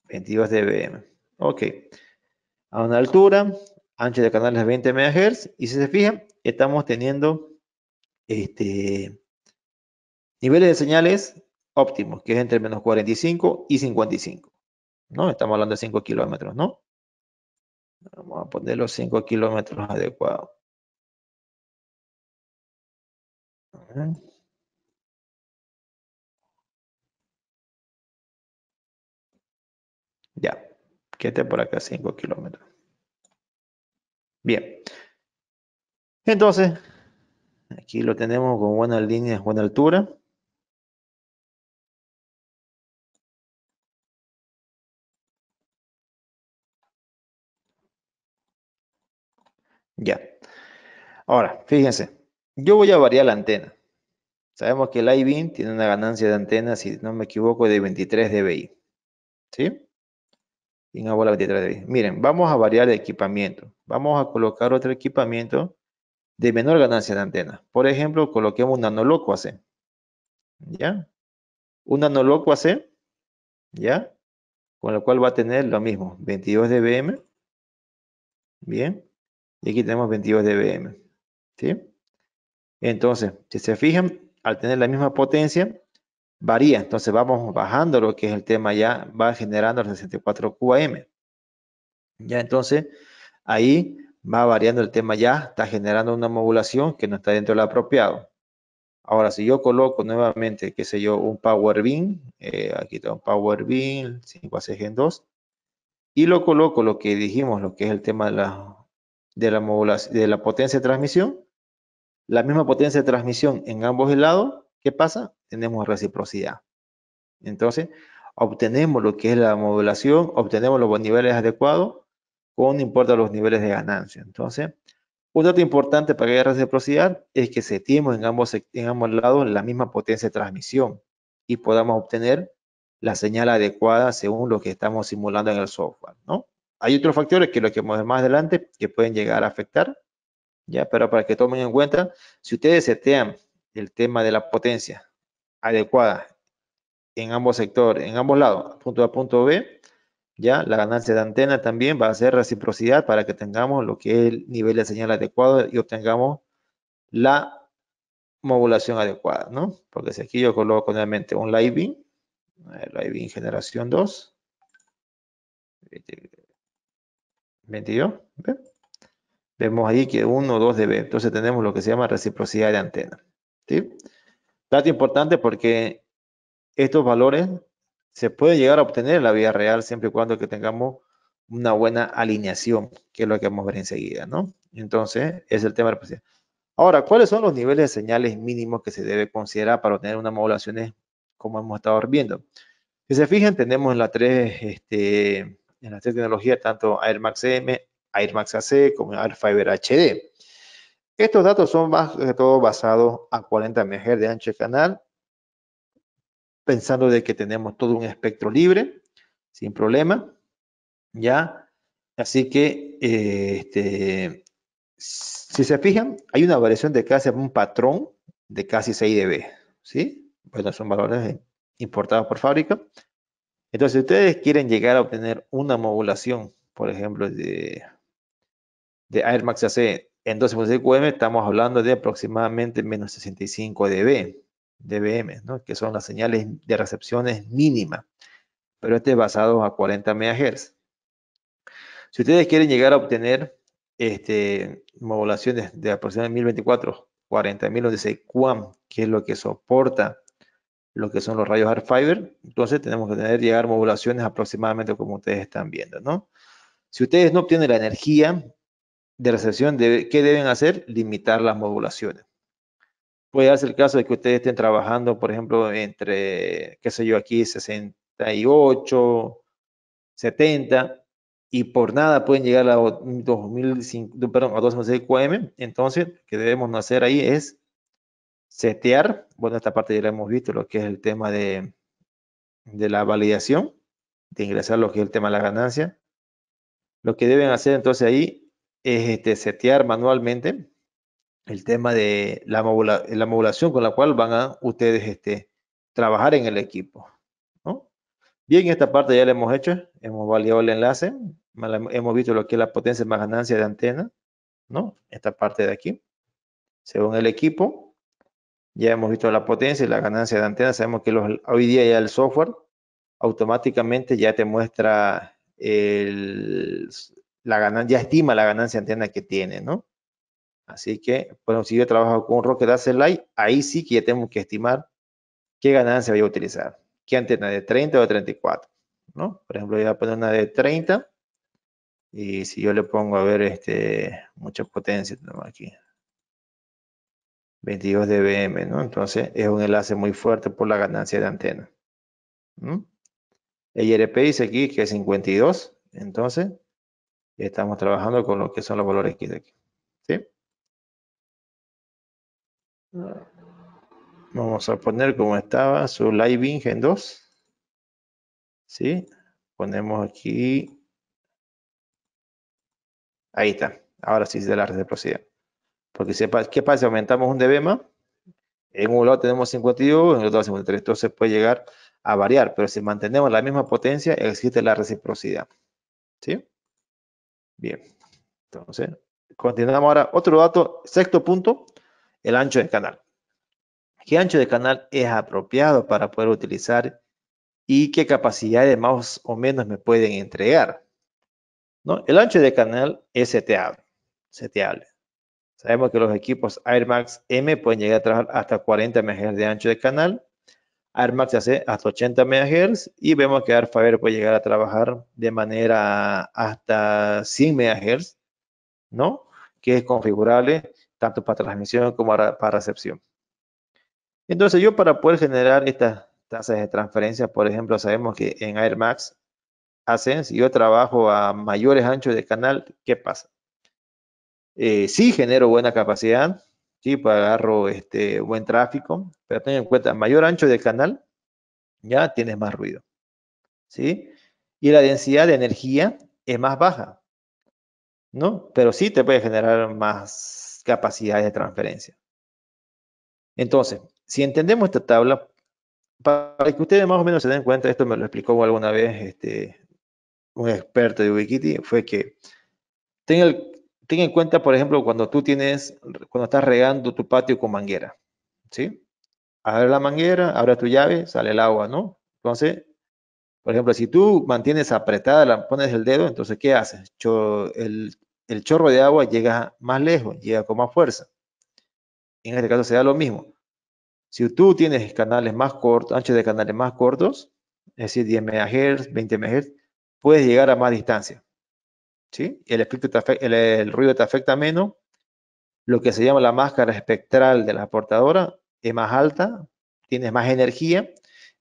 Speaker 1: 22 dBm. Ok. A una altura, ancho de canales 20 MHz. Y si se fijan, estamos teniendo este, niveles de señales óptimos, que es entre menos 45 y 55. ¿No? Estamos hablando de 5 kilómetros, ¿no? Vamos a poner los 5 kilómetros adecuados. por acá 5 kilómetros. Bien. Entonces, aquí lo tenemos con buenas líneas, buena altura. Ya. Ahora, fíjense, yo voy a variar la antena. Sabemos que el IBIN tiene una ganancia de antena, si no me equivoco, de 23 dBi. ¿Sí? en 23 de Miren, vamos a variar el equipamiento. Vamos a colocar otro equipamiento de menor ganancia de antena. Por ejemplo, coloquemos un loco AC. ¿Ya? Un loco AC. ¿Ya? Con lo cual va a tener lo mismo. 22 dBm. Bien. Y aquí tenemos 22 dBm. ¿Sí? Entonces, si se fijan, al tener la misma potencia, varía. Entonces vamos bajando lo que es el tema ya, va generando el 64 QAM. Ya entonces ahí va variando el tema ya, está generando una modulación que no está dentro del apropiado. Ahora, si yo coloco nuevamente, qué sé yo, un Power Beam, eh, aquí tengo un Power Beam 5ACG en 2, y lo coloco lo que dijimos, lo que es el tema de la, de la, modulación, de la potencia de transmisión, la misma potencia de transmisión en ambos lados, ¿qué pasa? tenemos reciprocidad. Entonces, obtenemos lo que es la modulación, obtenemos los niveles adecuados, con no importa los niveles de ganancia. Entonces, un dato importante para que haya reciprocidad es que setemos en ambos, en ambos lados la misma potencia de transmisión y podamos obtener la señal adecuada según lo que estamos simulando en el software, ¿no? Hay otros factores que lo que vamos más adelante que pueden llegar a afectar, ¿ya? Pero para que tomen en cuenta, si ustedes setean el tema de la potencia adecuada en ambos sectores, en ambos lados, punto A, punto B, ya la ganancia de antena también va a ser reciprocidad para que tengamos lo que es el nivel de señal adecuado y obtengamos la modulación adecuada, ¿no? Porque si aquí yo coloco nuevamente un live bin, live generación 2, 22, vemos ahí que 1, 2 dB, entonces tenemos lo que se llama reciprocidad de antena, ¿sí? Dato importante porque estos valores se pueden llegar a obtener en la vida real siempre y cuando que tengamos una buena alineación, que es lo que vamos a ver enseguida, ¿no? Entonces, es el tema de Ahora, ¿cuáles son los niveles de señales mínimos que se debe considerar para obtener unas modulaciones como hemos estado viendo? Si se fijan, tenemos en, la tres, este, en las tres tecnologías, tanto AirMax M, AirMax AC como AirFiber HD. Estos datos son más que todo basados a 40 MHz de ancho de canal, pensando de que tenemos todo un espectro libre, sin problema, ¿ya? Así que, eh, este, si se fijan, hay una variación de casi un patrón de casi 6 dB, ¿sí? Bueno, son valores importados por fábrica. Entonces, si ustedes quieren llegar a obtener una modulación, por ejemplo, de, de AirMax AC en 12.6 QM estamos hablando de aproximadamente menos 65 dB, dBm, que son las señales de recepciones mínimas, pero este es basado a 40 MHz. Si ustedes quieren llegar a obtener este, modulaciones de aproximadamente 1024, dice QAM, que es lo que soporta lo que son los rayos hard fiber, entonces tenemos que tener llegar modulaciones aproximadamente como ustedes están viendo, Si ustedes no obtienen la energía de recepción, ¿qué deben hacer? Limitar las modulaciones. Puede hacer el caso de que ustedes estén trabajando, por ejemplo, entre, qué sé yo, aquí 68, 70, y por nada pueden llegar a 2005, perdón, a QM. Entonces, lo que debemos hacer ahí es setear. Bueno, esta parte ya la hemos visto, lo que es el tema de, de la validación, de ingresar lo que es el tema de la ganancia. Lo que deben hacer entonces ahí es eh, setear manualmente el tema de la, modulación con la cual van a ustedes este, trabajar en el equipo. Bien, esta parte ya la hemos hecho, hemos validado el enlace, hemos visto lo que es la potencia más ganancia de antena, ¿no? esta parte de aquí, según el equipo. Ya hemos visto la potencia y la ganancia de antena, sabemos que hoy día ya el software automáticamente ya te muestra el, la ganancia, ya estima la ganancia antena que tiene, ¿no? Así que, bueno, si yo trabajo con Rocket Asset Light, ahí sí que ya tenemos que estimar qué ganancia voy a utilizar. ¿Qué antena de 30 o de 34? ¿No? Por ejemplo, voy a poner una de 30 y si yo le pongo a ver este, mucha potencia tenemos aquí. 22 dBm, ¿no? Entonces es un enlace muy fuerte por la ganancia de antena. El IRP dice aquí que es 52, entonces estamos trabajando con lo que son los valores X de aquí. ¿Sí? Vamos a poner como estaba su Live en 2. ¿Sí? Ponemos aquí. Ahí está. Ahora sí se da la reciprocidad. Porque si ¿qué pasa? Aumentamos un dB En un lado tenemos 52, en el otro 53. Entonces puede llegar a variar, pero si mantenemos la misma potencia, existe la reciprocidad. ¿Sí? Bien, entonces, continuamos ahora. Otro dato, sexto punto, el ancho de canal. ¿Qué ancho de canal es apropiado para poder utilizar y qué de más o menos me pueden entregar? ¿No? El ancho de canal es seteable, seteable. Sabemos que los equipos Air Max M pueden llegar a trabajar hasta 40 MHz de ancho de canal AirMax se hace hasta 80 MHz y vemos que AirFiber puede llegar a trabajar de manera hasta 100 MHz, ¿no? Que es configurable tanto para transmisión como para recepción. Entonces yo para poder generar estas tasas de transferencia, por ejemplo, sabemos que en AirMax hacen, si yo trabajo a mayores anchos de canal, ¿qué pasa? Eh, sí genero buena capacidad, ¿sí? Para agarro este, buen tráfico, pero ten en cuenta, mayor ancho del canal, ya tienes más ruido, ¿sí? Y la densidad de energía es más baja, ¿no? Pero sí te puede generar más capacidades de transferencia. Entonces, si entendemos esta tabla, para que ustedes más o menos se den cuenta, esto me lo explicó alguna vez este, un experto de Wikiti, fue que tenga el, ten en cuenta, por ejemplo, cuando tú tienes, cuando estás regando tu patio con manguera, ¿sí? Abre la manguera, abre tu llave, sale el agua, ¿no? Entonces, por ejemplo, si tú mantienes apretada, la pones el dedo, entonces, ¿qué haces? el, el chorro de agua llega más lejos, llega con más fuerza. En este caso se lo mismo. Si tú tienes canales más cortos, anchos de canales más cortos, es decir, 10 MHz, 20 MHz, puedes llegar a más distancia. El, ruido te afecta menos, lo que se llama la máscara espectral de la portadora es más alta, tienes más energía,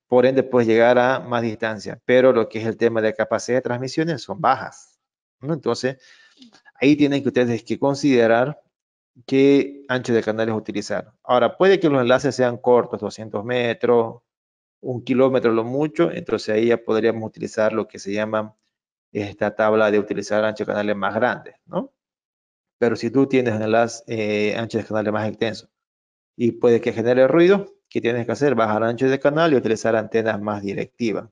Speaker 1: por ende puedes llegar a más distancia, pero lo que es el tema de capacidad de transmisiones son bajas. ¿no? Entonces, ahí tienen que ustedes que considerar qué ancho de canales utilizar. Ahora, puede que los enlaces sean cortos, 200 metros, un kilómetro lo mucho, entonces ahí ya podríamos utilizar lo que se llama esta tabla de utilizar anchos de canales más grandes, ¿no? Pero si tú tienes las eh, anchos de canales más extensos y puede que genere ruido, ¿qué tienes que hacer? Bajar ancho de canal y utilizar antenas más directivas.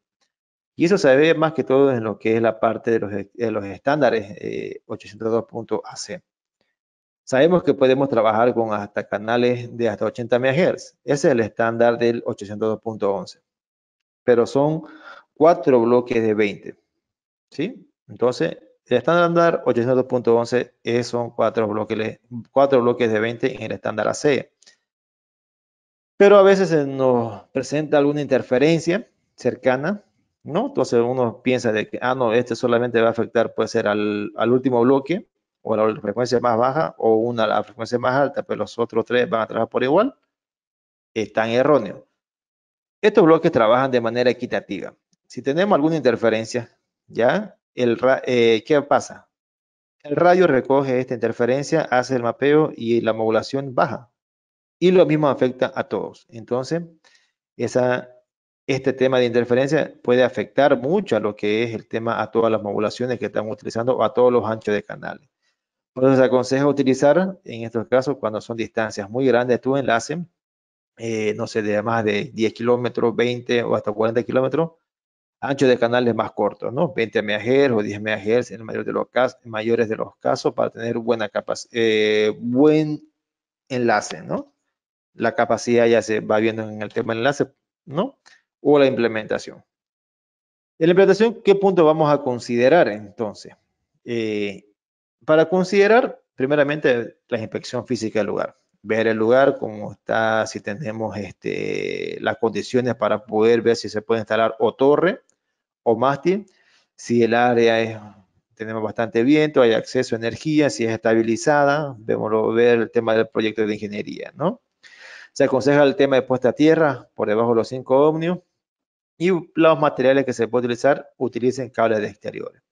Speaker 1: Y eso se ve más que todo en lo que es la parte de los, estándares 802.AC. Eh, Sabemos que podemos trabajar con hasta canales de hasta 80 MHz. Ese es el estándar del 802.11. Pero son cuatro bloques de 20. ¿sí? Entonces, el estándar 802.11 son cuatro bloques, cuatro bloques de 20 en el estándar AC. Pero a veces se nos presenta alguna interferencia cercana, ¿no? Entonces uno piensa de que, ah, no, este solamente va a afectar, puede ser al, al último bloque, o a la frecuencia más baja, o una a la frecuencia más alta, pero los otros tres van a trabajar por igual. están erróneos Estos bloques trabajan de manera equitativa. Si tenemos alguna interferencia, ¿ya? El, eh, ¿Qué pasa? El radio recoge esta interferencia, hace el mapeo y la modulación baja. Y lo mismo afecta a todos. Entonces, esa, este tema de interferencia puede afectar mucho a lo que es el tema a todas las modulaciones que estamos utilizando a todos los anchos de canales. Por eso se aconseja utilizar en estos casos cuando son distancias muy grandes tu enlace, eh, no sé, de más de 10 kilómetros, 20 o hasta 40 kilómetros, ancho de canales más cortos, ¿no? 20 MHz o 10 MHz en mayor de los casos, mayores de los casos para tener buena eh, buen enlace, ¿no? La capacidad ya se va viendo en el tema del enlace, ¿no? O la implementación. En la implementación, ¿qué punto vamos a considerar entonces? Eh, para considerar, primeramente, la inspección física del lugar. Ver el lugar, cómo está, si tenemos este, las condiciones para poder ver si se puede instalar o torre o mástil, si el área es, tenemos bastante viento, hay acceso a energía, si es estabilizada, vemos ver el tema del proyecto de ingeniería, ¿no? Se aconseja el tema de puesta a tierra por debajo de los 5 ohmios y los materiales que se puede utilizar, utilicen cables de exteriores.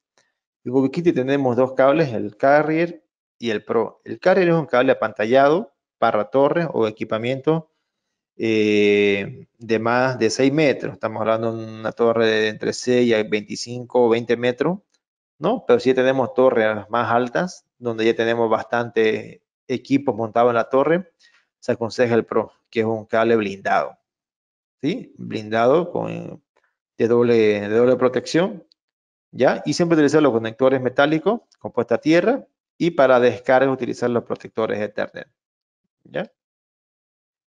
Speaker 1: En ubiquiti tenemos dos cables, el Carrier y el Pro. El Carrier es un cable apantallado para torres o equipamiento eh, de más de 6 metros. Estamos hablando de una torre de entre 6 y 25 o 20 metros, ¿no? Pero si tenemos torres más altas, donde ya tenemos bastante equipos montados en la torre. Se aconseja el PRO, que es un cable blindado, ¿sí? Blindado con, de, doble, doble protección, ¿ya? Y siempre utilizar los conectores metálicos, compuesta a tierra, y para descarga utilizar los protectores Ethernet, ¿ya?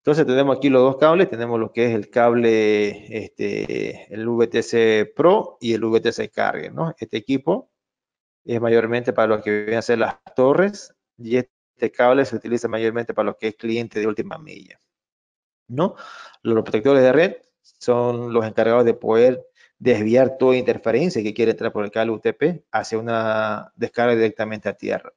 Speaker 1: Entonces tenemos aquí los dos cables, tenemos lo que es el cable, este, el VTC Pro y el VTC cargue ¿no? Este equipo es mayormente para los que vienen a ser las torres y este cable se utiliza mayormente para los que es cliente de última milla, ¿no? Los protectores de red son los encargados de poder desviar toda interferencia que quiere entrar por el cable UTP hacia una descarga directamente a tierra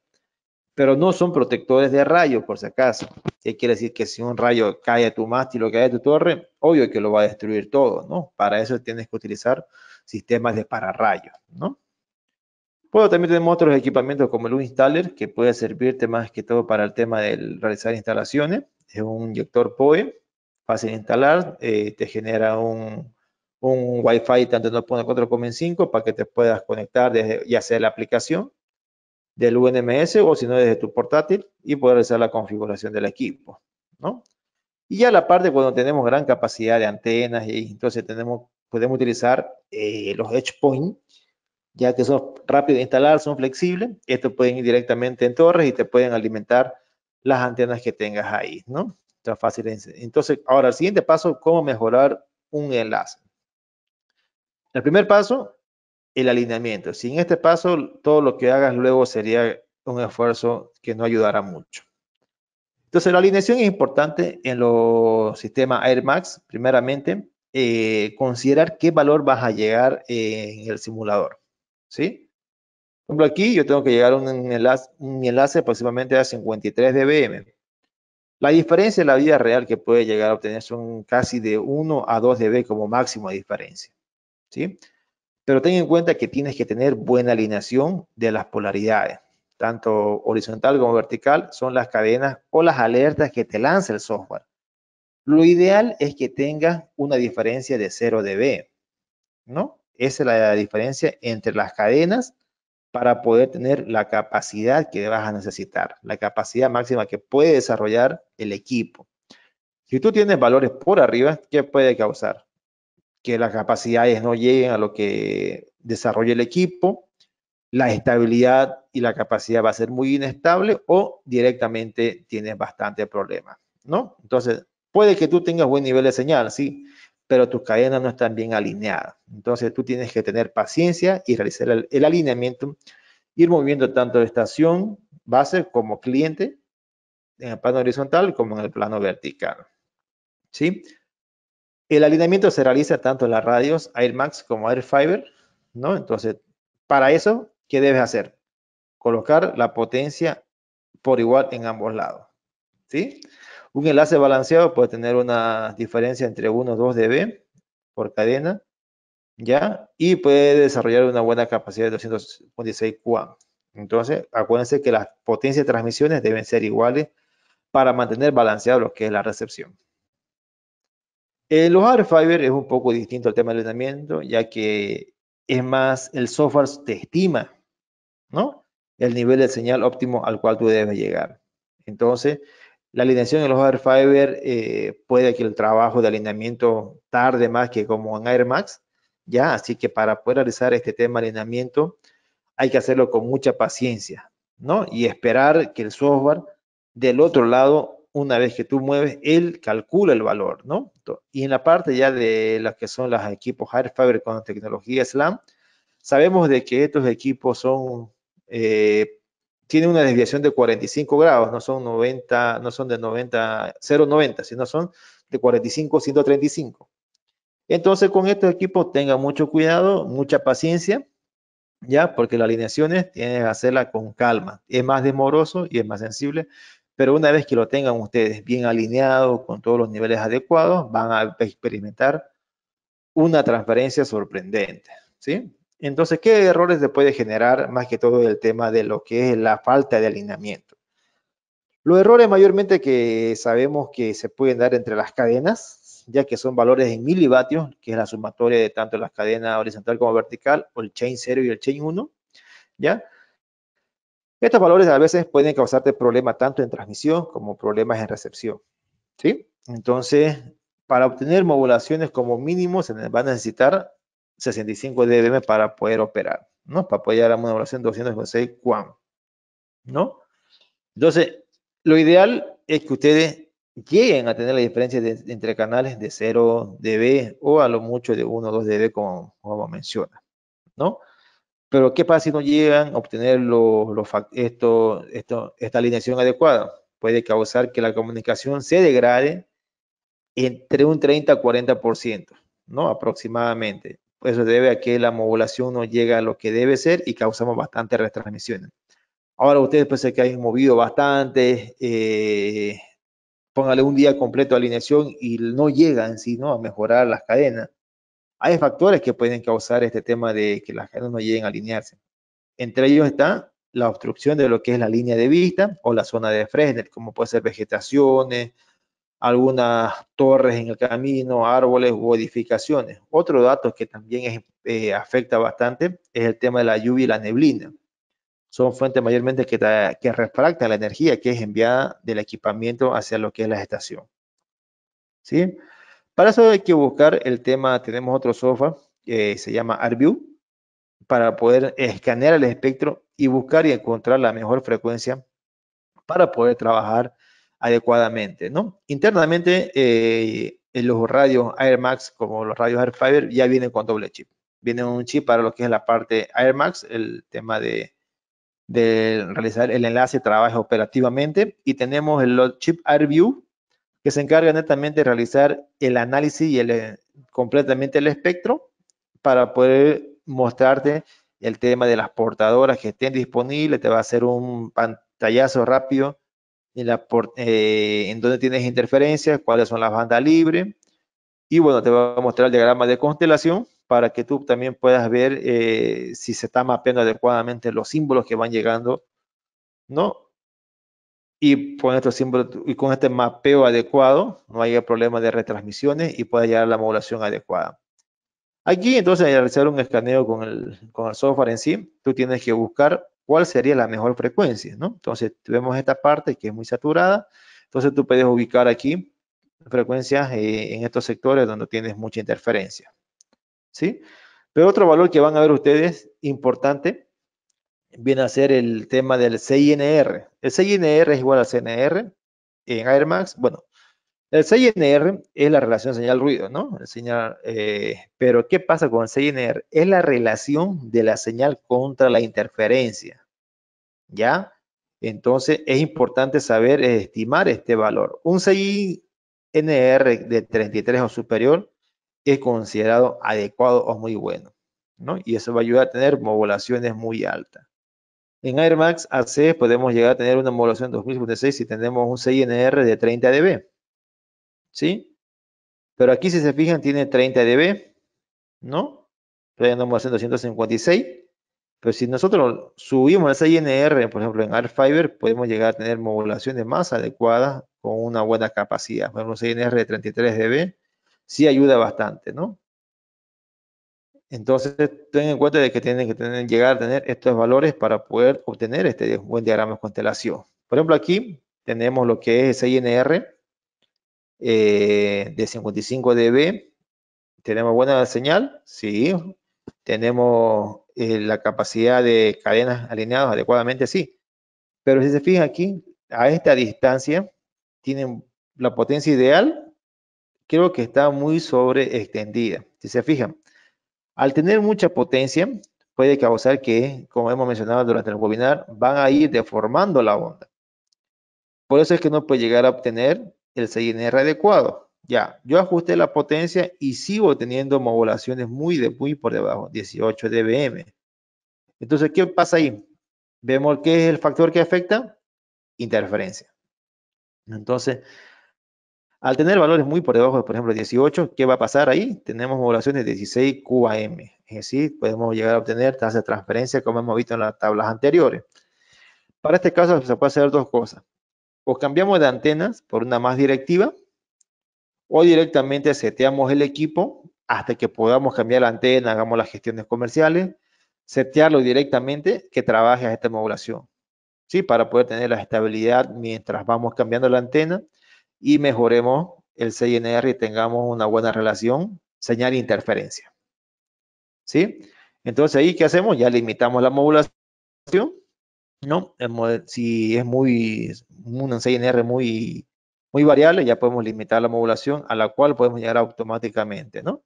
Speaker 1: pero no son protectores de rayos, por si acaso. ¿Qué quiere decir? Que si un rayo cae a tu mástil o cae a tu torre, obvio que lo va a destruir todo, ¿no? Para eso tienes que utilizar sistemas de pararrayos, ¿no? Puedo también tenemos otros equipamientos como el Installer, que puede servirte más que todo para el tema de realizar instalaciones. Es un inyector POE, fácil de instalar, eh, te genera un, un Wi-Fi tanto en 2.4 como en 5 para que te puedas conectar y hacer la aplicación del UNMS o si no desde tu portátil y poder hacer la configuración del equipo, ¿no? Y ya la parte cuando tenemos gran capacidad de antenas y entonces tenemos, podemos utilizar eh, los edge point, ya que son rápidos de instalar, son flexibles, estos pueden ir directamente en torres y te pueden alimentar las antenas que tengas ahí, ¿no? Está fácil. Entonces, ahora el siguiente paso, cómo mejorar un enlace. El primer paso el alineamiento. Sin este paso, todo lo que hagas luego sería un esfuerzo que no ayudará mucho. Entonces, la alineación es importante en los sistemas Air Max, primeramente, eh, considerar qué valor vas a llegar en el simulador, ¿sí? Por ejemplo, aquí yo tengo que llegar a un enlace, un enlace aproximadamente a 53 dBm. La diferencia en la vida real que puede llegar a obtener son casi de 1 a 2 dB como máximo de diferencia, ¿sí? Pero ten en cuenta que tienes que tener buena alineación de las polaridades, tanto horizontal como vertical, son las cadenas o las alertas que te lanza el software. Lo ideal es que tengas una diferencia de 0 dB, ¿no? Esa es la diferencia entre las cadenas para poder tener la capacidad que vas a necesitar, la capacidad máxima que puede desarrollar el equipo. Si tú tienes valores por arriba, ¿qué puede causar? que las capacidades no lleguen a lo que desarrolla el equipo, la estabilidad y la capacidad va a ser muy inestable o directamente tienes bastante problemas, ¿no? Entonces, puede que tú tengas buen nivel de señal, sí, pero tus cadenas no están bien alineadas. Entonces, tú tienes que tener paciencia y realizar el, alineamiento, ir moviendo tanto de estación base como cliente en el plano horizontal como en el plano vertical, ¿sí? El alineamiento se realiza tanto en las radios AirMax como AirFiber, ¿no? Entonces, para eso, ¿qué debes hacer? Colocar la potencia por igual en ambos lados, ¿sí? Un enlace balanceado puede tener una diferencia entre 1 o 2 dB por cadena, ¿ya? Y puede desarrollar una buena capacidad de 256 QAM. Entonces, acuérdense que las potencias de transmisiones deben ser iguales para mantener balanceado lo que es la recepción. El eh, los hard fiber es un poco distinto al tema de alineamiento, ya que es más, el software te estima, ¿no? El nivel de señal óptimo al cual tú debes llegar. Entonces, la alineación en los hard fiber eh, puede que el trabajo de alineamiento tarde más que como en Air Max, ya, así que para poder realizar este tema de alineamiento hay que hacerlo con mucha paciencia, ¿no? Y esperar que el software del otro lado una vez que tú mueves, él calcula el valor, ¿no? Y en la parte ya de las que son los equipos Fiber con tecnología SLAM, sabemos de que estos equipos son, eh, tienen una desviación de 45 grados, no son 90, no son de 90, 0,90, sino son de 45, 135. Entonces, con estos equipos tengan mucho cuidado, mucha paciencia, ¿ya? Porque las alineaciones tienes que hacerla con calma. Es más demoroso y es más sensible pero una vez que lo tengan ustedes bien alineado con todos los niveles adecuados, van a experimentar una transparencia sorprendente, ¿sí? Entonces, ¿qué errores se puede generar más que todo el tema de lo que es la falta de alineamiento? Los errores mayormente que sabemos que se pueden dar entre las cadenas, ya que son valores en milivatios, que es la sumatoria de tanto las cadenas horizontal como vertical, o el chain 0 y el chain 1, ¿ya? Estos valores a veces pueden causarte problemas tanto en transmisión como problemas en recepción. ¿sí? Entonces, para obtener modulaciones como mínimo, se van a necesitar 65 dBm para poder operar, ¿no? Para poder llegar a una modulación 256 QAM, ¿no? Entonces, lo ideal es que ustedes lleguen a tener la diferencia entre canales de 0 dB o a lo mucho de 1 o 2 dB, como, como menciona, ¿no? Pero ¿qué pasa si no llegan a obtener esta alineación adecuada? Puede causar que la comunicación se degrade entre un 30 a 40%, ¿no? Aproximadamente. Eso debe a que la modulación no llega a lo que debe ser y causamos bastantes retransmisiones. Ahora ustedes pues que hayan movido bastante, eh, póngale un día completo de alineación y no llegan, sino a mejorar las cadenas hay factores que pueden causar este tema de que las canas no lleguen a alinearse. Entre ellos está la obstrucción de lo que es la línea de vista o la zona de Fresnel, como puede ser vegetaciones, algunas torres en el camino, árboles u edificaciones. Otro dato que también eh, afecta bastante es el tema de la lluvia y la neblina. Son fuentes mayormente que, que refractan la energía que es enviada del equipamiento hacia lo que es la estación. ¿Sí? Para eso hay que buscar el tema, tenemos otro software, que se llama AirView, para poder escanear el espectro y buscar y encontrar la mejor frecuencia para poder trabajar adecuadamente, ¿no? Internamente, eh, en los radios AirMax, como los radios AirFiber, ya vienen con doble chip. Viene un chip para lo que es la parte AirMax, el tema de, realizar el enlace, trabaja operativamente, y tenemos el chip AirView, que se encarga netamente de realizar el análisis y el, eh, completamente el espectro para poder mostrarte el tema de las portadoras que estén disponibles, te va a hacer un pantallazo rápido en, la, eh, en donde tienes interferencias, cuáles son las bandas libres, y bueno, te va a mostrar el diagrama de constelación para que tú también puedas ver eh, si se está mapeando adecuadamente los símbolos que van llegando, ¿no? y con, y con este mapeo adecuado no haya problemas de retransmisiones y pueda llegar a la modulación adecuada. Aquí entonces al realizar un escaneo con el, con el software en sí, tú tienes que buscar cuál sería la mejor frecuencia, ¿no? Entonces vemos esta parte que es muy saturada, entonces tú puedes ubicar aquí frecuencias eh, en estos sectores donde tienes mucha interferencia, ¿sí? Pero otro valor que van a ver ustedes importante viene a ser el tema del CINR. El CINR es igual a CNR en Max? Bueno, el CINR es la relación señal-ruido, ¿no? señal, eh, pero ¿qué pasa con el CINR? Es la relación de la señal contra la interferencia, ¿ya? Entonces es importante saber eh, estimar este valor. Un CINR de 33 o superior es considerado adecuado o muy bueno, ¿no? Y eso va a ayudar a tener modulaciones muy altas. En Air Max AC podemos llegar a tener una modulación de 2056 si tenemos un CINR de 30 dB. ¿Sí? Pero aquí, si se fijan, tiene 30 dB, ¿no? Todavía no homologación 256. Pero si nosotros subimos el CINR, por ejemplo, en Fiber, podemos llegar a tener modulaciones más adecuadas con una buena capacidad. Por ejemplo, un CINR de 33 dB sí ayuda bastante, ¿no? Entonces, ten en cuenta de que tienen que llegar a tener estos valores para poder obtener este buen diagrama de constelación. Por ejemplo, aquí tenemos lo que es INR eh, de 55 dB. ¿Tenemos buena señal? Sí. ¿Tenemos eh, la capacidad de cadenas alineadas adecuadamente? Sí. Pero si se fijan aquí, a esta distancia, tienen la potencia ideal, creo que está muy sobre extendida, Si se fijan, al tener mucha potencia, puede causar que, como hemos mencionado durante el webinar, van a ir deformando la onda. Por eso es que no puede llegar a obtener el CNR adecuado. Ya, yo ajusté la potencia y sigo teniendo modulaciones muy, muy por debajo, 18 dBm. Entonces, ¿qué pasa ahí? Vemos qué es el factor que afecta, interferencia. Entonces, al tener valores muy por debajo de, por ejemplo, 18, ¿qué va a pasar ahí? Tenemos modulaciones de 16 QAM, es decir, podemos llegar a obtener tasas de transferencia como hemos visto en las tablas anteriores. Para este caso se puede hacer dos cosas. O cambiamos de antenas por una más directiva, o directamente seteamos el equipo hasta que podamos cambiar la antena, hagamos las gestiones comerciales, setearlo directamente que trabaje a esta modulación, ¿sí? Para poder tener la estabilidad mientras vamos cambiando la antena y mejoremos el CNR y tengamos una buena relación señal interferencia. ¿Sí? Entonces ahí, ¿qué hacemos? Ya limitamos la modulación, ¿no? Si es muy, un CNR muy, muy variable, ya podemos limitar la modulación a la cual podemos llegar automáticamente, ¿no?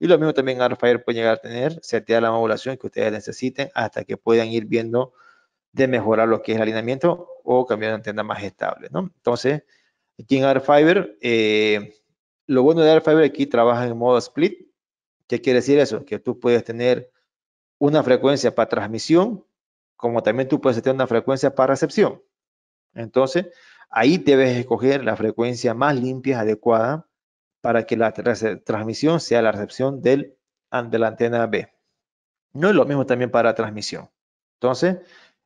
Speaker 1: Y lo mismo también Arfire puede llegar a tener, setear la modulación que ustedes necesiten hasta que puedan ir viendo de mejorar lo que es el alineamiento o cambiar una antena más estable, ¿no? Entonces, Aquí en AirFiber, eh, lo bueno de AirFiber aquí trabaja en modo split. ¿Qué quiere decir eso? Que tú puedes tener una frecuencia para transmisión, como también tú puedes tener una frecuencia para recepción. Entonces, ahí debes escoger la frecuencia más limpia, adecuada, para que la transmisión sea la recepción del, de la antena B. No es lo mismo también para transmisión. Entonces,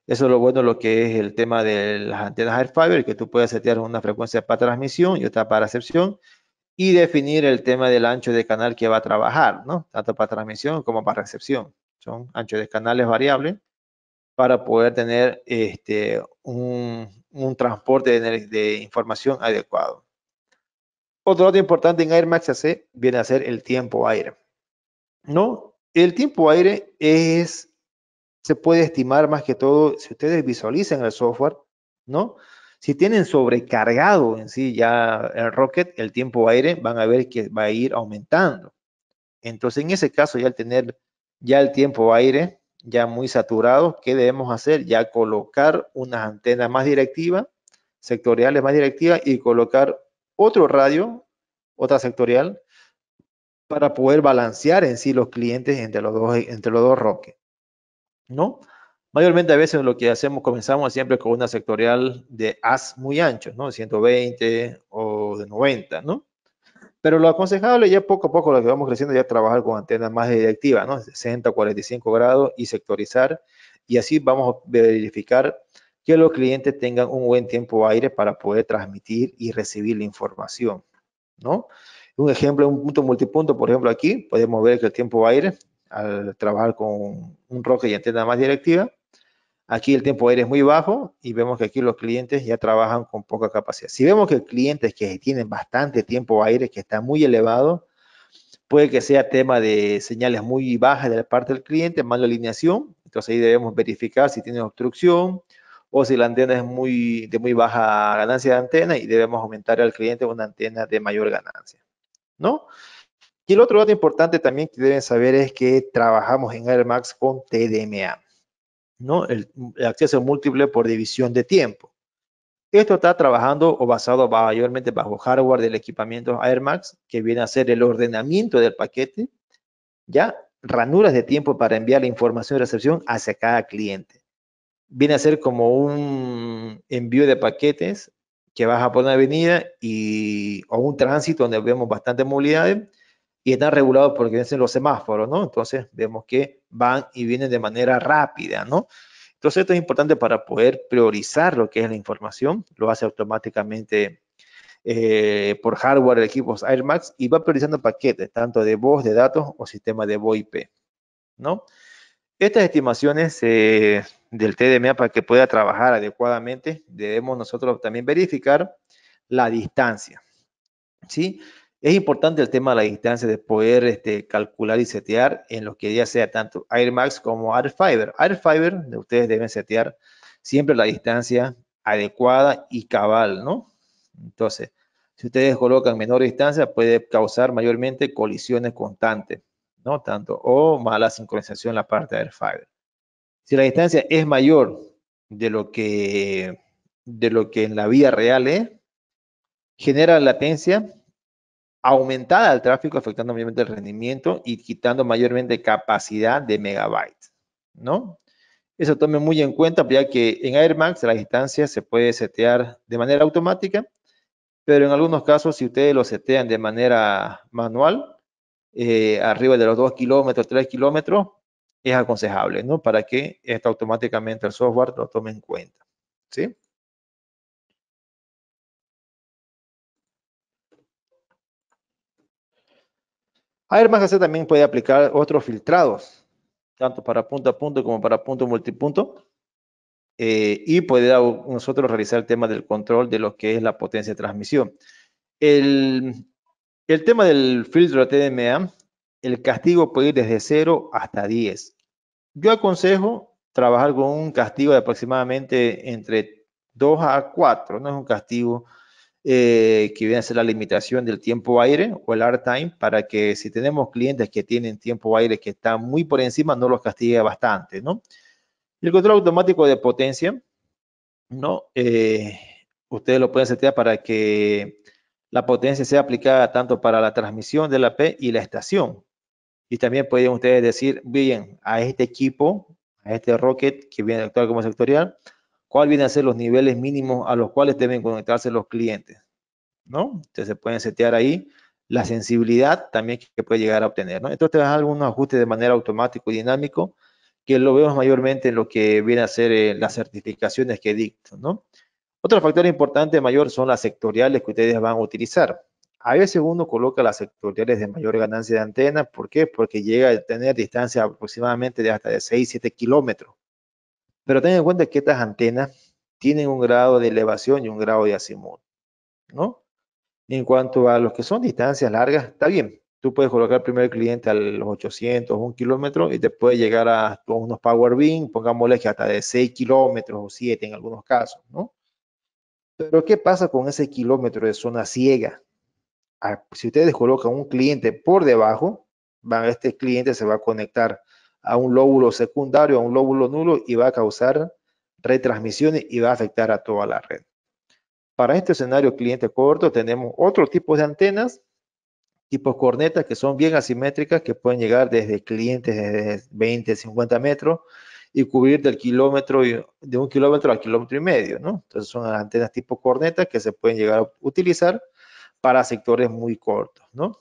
Speaker 1: eso es lo bueno, lo que es el tema de las antenas AirFiber, que tú puedes setear una frecuencia para transmisión y otra para recepción y definir el tema del ancho de canal que va a trabajar, ¿no? Tanto para transmisión como para recepción. Son anchos de canales variables para poder tener este, un, transporte de, información adecuado. Otro dato importante en AirMax AC viene a ser el tiempo aire. ¿no? El tiempo aire es se puede estimar más que todo si ustedes visualizan el software, ¿no? Si tienen sobrecargado en sí ya el rocket, el tiempo aire, van a ver que va a ir aumentando. Entonces, en ese caso, ya al tener ya el tiempo aire ya muy saturado, ¿qué debemos hacer? Ya colocar unas antenas más directivas, sectoriales más directivas y colocar otro radio, otra sectorial, para poder balancear en sí los clientes entre los dos, entre los dos rockets. ¿no? Mayormente a veces lo que hacemos, comenzamos siempre con una sectorial de as muy ancho, ¿no? 120 o de 90, ¿no? Pero lo aconsejable ya poco a poco, lo que vamos creciendo, ya trabajar con antenas más directivas, ¿no? 60, 45 grados y sectorizar. Y así vamos a verificar que los clientes tengan un buen tiempo aire para poder transmitir y recibir la información, ¿no? Un ejemplo, un punto multipunto, por ejemplo, aquí podemos ver que el tiempo aire al trabajar con un roque y antena más directiva. Aquí el tiempo aire es muy bajo y vemos que aquí los clientes ya trabajan con poca capacidad. Si vemos que clientes que tienen bastante tiempo aire, que está muy elevado, puede que sea tema de señales muy bajas de la parte del cliente, mala alineación. Entonces ahí debemos verificar si tiene obstrucción o si la antena es muy, de muy baja ganancia de antena y debemos aumentar al cliente una antena de mayor ganancia. ¿No? Y el otro dato importante también que deben saber es que trabajamos en AirMax con TDMA, ¿no? El, acceso múltiple por división de tiempo. Esto está trabajando o basado mayormente bajo hardware del equipamiento AirMax, que viene a ser el ordenamiento del paquete, ya ranuras de tiempo para enviar la información de recepción hacia cada cliente. Viene a ser como un envío de paquetes que vas a poner avenida y, o un tránsito donde vemos bastante movilidad y están regulados porque dicen los semáforos, ¿no? Entonces vemos que van y vienen de manera rápida, ¿no? Entonces esto es importante para poder priorizar lo que es la información, lo hace automáticamente eh, por hardware de equipos AirMax y va priorizando paquetes, tanto de voz, de datos o sistema de VoIP, ¿no? Estas estimaciones eh, del TDMA para que pueda trabajar adecuadamente, debemos nosotros también verificar la distancia, ¿sí? Es importante el tema de la distancia de poder este, calcular y setear en lo que ya sea tanto Max como AirFiber. AirFiber, de ustedes deben setear siempre la distancia adecuada y cabal, ¿no? Entonces, si ustedes colocan menor distancia, puede causar mayormente colisiones constantes, ¿no? Tanto o mala sincronización en la parte de Fiber. Si la distancia es mayor de lo que, de lo que en la vía real es, genera latencia aumentada el tráfico, afectando mayormente el rendimiento y quitando mayormente capacidad de megabytes, ¿no? Eso tome muy en cuenta, ya que en AirMax la distancia se puede setear de manera automática, pero en algunos casos, si ustedes lo setean de manera manual, eh, arriba de los 2 kilómetros, 3 kilómetros, es aconsejable, ¿no? Para que esto automáticamente el software lo tome en cuenta, ¿sí? Además, se también puede aplicar otros filtrados, tanto para punto a punto como para punto multipunto. Eh, y puede nosotros realizar el tema del control de lo que es la potencia de transmisión. El, tema del filtro de TDMA, el castigo puede ir desde 0 hasta 10. Yo aconsejo trabajar con un castigo de aproximadamente entre 2 a 4, no es un castigo eh, que viene a ser la limitación del tiempo aire o el hard time, para que si tenemos clientes que tienen tiempo aire que está muy por encima, no los castigue bastante, ¿no? el control automático de potencia, ¿no? Eh, ustedes lo pueden setear para que la potencia sea aplicada tanto para la transmisión de la P y la estación. Y también pueden ustedes decir, bien, a este equipo, a este rocket que viene actual como sectorial, cuál vienen a ser los niveles mínimos a los cuales deben conectarse los clientes, ¿no? Entonces se pueden setear ahí la sensibilidad también que puede llegar a obtener, Entonces te dan algunos ajustes de manera automático y dinámico que lo vemos mayormente en lo que viene a ser eh, las certificaciones que dictan, ¿no? Otro factor importante mayor son las sectoriales que ustedes van a utilizar. A veces uno coloca las sectoriales de mayor ganancia de antena, ¿por qué? Porque llega a tener distancia aproximadamente de hasta de 6, 7 kilómetros pero ten en cuenta que estas antenas tienen un grado de elevación y un grado de azimut, ¿no? En cuanto a los que son distancias largas, está bien. Tú puedes colocar el primer cliente a los 800, un kilómetro, y te puede llegar a, unos power beam, pongamos que hasta de 6 kilómetros o 7 en algunos casos, ¿no? Pero ¿qué pasa con ese kilómetro de zona ciega? Ah, si ustedes colocan un cliente por debajo, este cliente se va a conectar a un lóbulo secundario, a un lóbulo nulo y va a causar retransmisiones y va a afectar a toda la red. Para este escenario cliente corto tenemos otro tipo de antenas, tipo cornetas que son bien asimétricas, que pueden llegar desde clientes de 20, 50 metros y cubrir del kilómetro, de un kilómetro al kilómetro y medio, ¿no? Entonces son las antenas tipo cornetas que se pueden llegar a utilizar para sectores muy cortos, ¿no?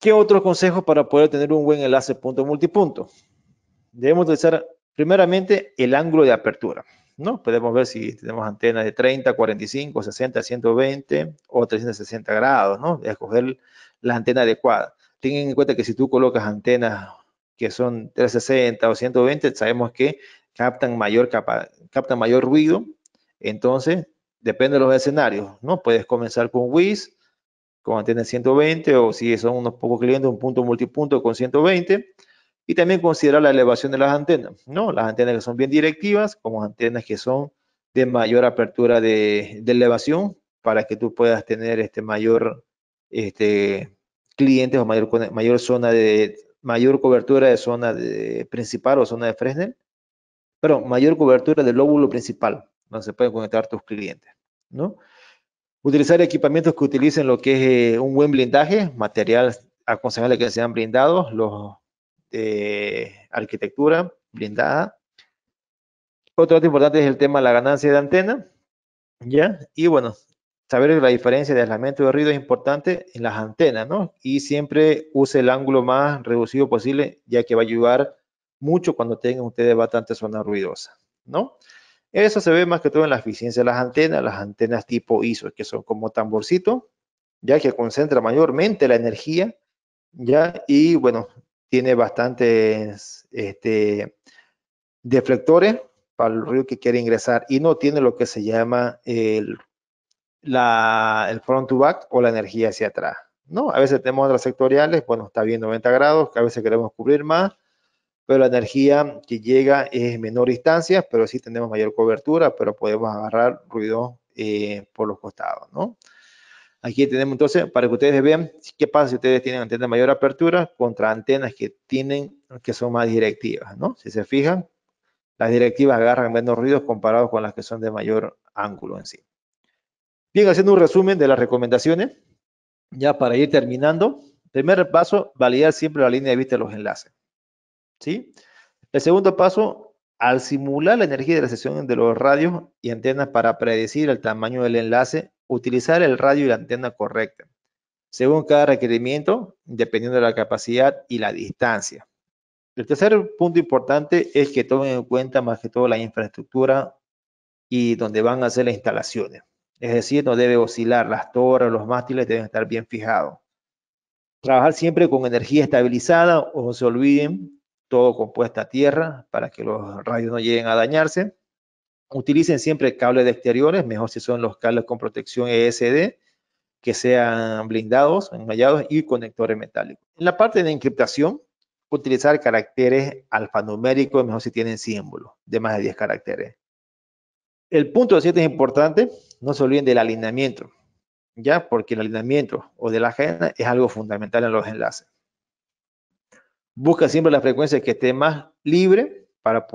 Speaker 1: ¿Qué otros consejos para poder tener un buen enlace punto-multipunto? Debemos utilizar primeramente el ángulo de apertura. ¿no? Podemos ver si tenemos antenas de 30, 45, 60, 120 o 360 grados, ¿no? Escoger la antena adecuada. Tengan en cuenta que si tú colocas antenas que son 360 o 120, sabemos que captan mayor, ruido. Entonces, depende de los escenarios, ¿no? Puedes comenzar con WIS, con antena 120 o si son unos pocos clientes, un punto multipunto con 120. Y también considerar la elevación de las antenas, ¿no? Las antenas que son bien directivas, como antenas que son de mayor apertura de, elevación para que tú puedas tener este mayor este, clientes o mayor, mayor zona de mayor cobertura de zona de, principal o zona de Fresnel, pero mayor cobertura del lóbulo principal, donde se pueden conectar tus clientes, ¿no? Utilizar equipamientos que utilicen lo que es eh, un buen blindaje, material aconsejable que sean blindados, los de eh, arquitectura blindada. Otro dato importante es el tema de la ganancia de antena, ¿ya? Y bueno, saber la diferencia de aislamiento de ruido es importante en las antenas, ¿no? Y siempre use el ángulo más reducido posible, ya que va a ayudar mucho cuando tengan ustedes bastante zona ruidosa, ¿no? Eso se ve más que todo en la eficiencia de las antenas, las antenas tipo ISO, que son como tamborcito, ya que concentra mayormente la energía, ya, y bueno, tiene bastantes este, deflectores para el río que quiere ingresar y no tiene lo que se llama el, el front to back o la energía hacia atrás, ¿no? A veces tenemos otras sectoriales, bueno, está bien 90 grados, que a veces queremos cubrir más, pero la energía que llega es menor distancia, pero sí tenemos mayor cobertura, pero podemos agarrar ruido eh, por los costados, ¿no? Aquí tenemos entonces, para que ustedes vean, qué pasa si ustedes tienen antenas de mayor apertura contra antenas que tienen, que son más directivas, ¿no? Si se fijan, las directivas agarran menos ruidos comparados con las que son de mayor ángulo en sí. Bien, haciendo un resumen de las recomendaciones, ya para ir terminando. Primer paso, validar siempre la línea de vista de los enlaces. ¿sí? El segundo paso, al simular la energía de la sesión de los radios y antenas para predecir el tamaño del enlace, utilizar el radio y la antena correcta, según cada requerimiento, dependiendo de la capacidad y la distancia. El tercer punto importante es que tomen en cuenta más que todo la infraestructura y donde van a hacer las instalaciones. Es decir, no debe oscilar, las torres, los mástiles deben estar bien fijados. Trabajar siempre con energía estabilizada o se olviden todo compuesta a tierra para que los rayos no lleguen a dañarse. Utilicen siempre cables de exteriores, mejor si son los cables con protección ESD, que sean blindados, enmallados y conectores metálicos. En la parte de encriptación, utilizar caracteres alfanuméricos, mejor si tienen símbolos de más de 10 caracteres. El punto 7 es importante, no se olviden del alineamiento, ya porque el alineamiento o de la agenda es algo fundamental en los enlaces. Busca siempre la frecuencia que esté más libre para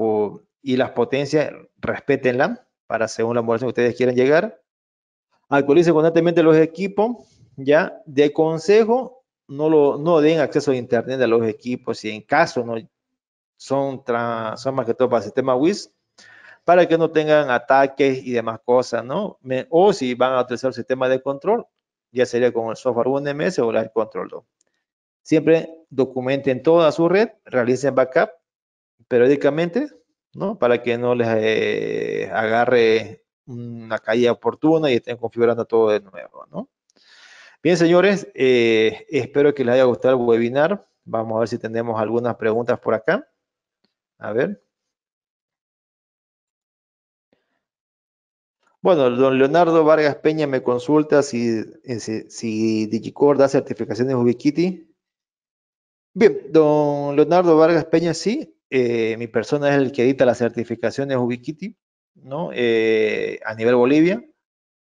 Speaker 1: y las potencias, respétenla para según la modulación que ustedes quieran llegar. Actualice constantemente los equipos, ¿ya? De consejo, no, lo, no den acceso a internet a los equipos si en caso no son, son más que todo para el sistema WIS, para que no tengan ataques y demás cosas, ¿no? o si van a utilizar el sistema de control, ya sería con el software UNMS o el control 2. Siempre documenten toda su red, realicen backup periódicamente, ¿no? Para que no les eh, agarre una caída oportuna y estén configurando todo de nuevo, ¿no? Bien, señores, eh, espero que les haya gustado el webinar. Vamos a ver si tenemos algunas preguntas por acá. A ver. Bueno, don Leonardo Vargas Peña me consulta si, eh, si, si Digicore da certificaciones Ubiquiti. Bien, don Leonardo Vargas Peña, sí, eh, mi persona es el que edita las certificaciones Ubiquiti, ¿no? Eh, a nivel Bolivia.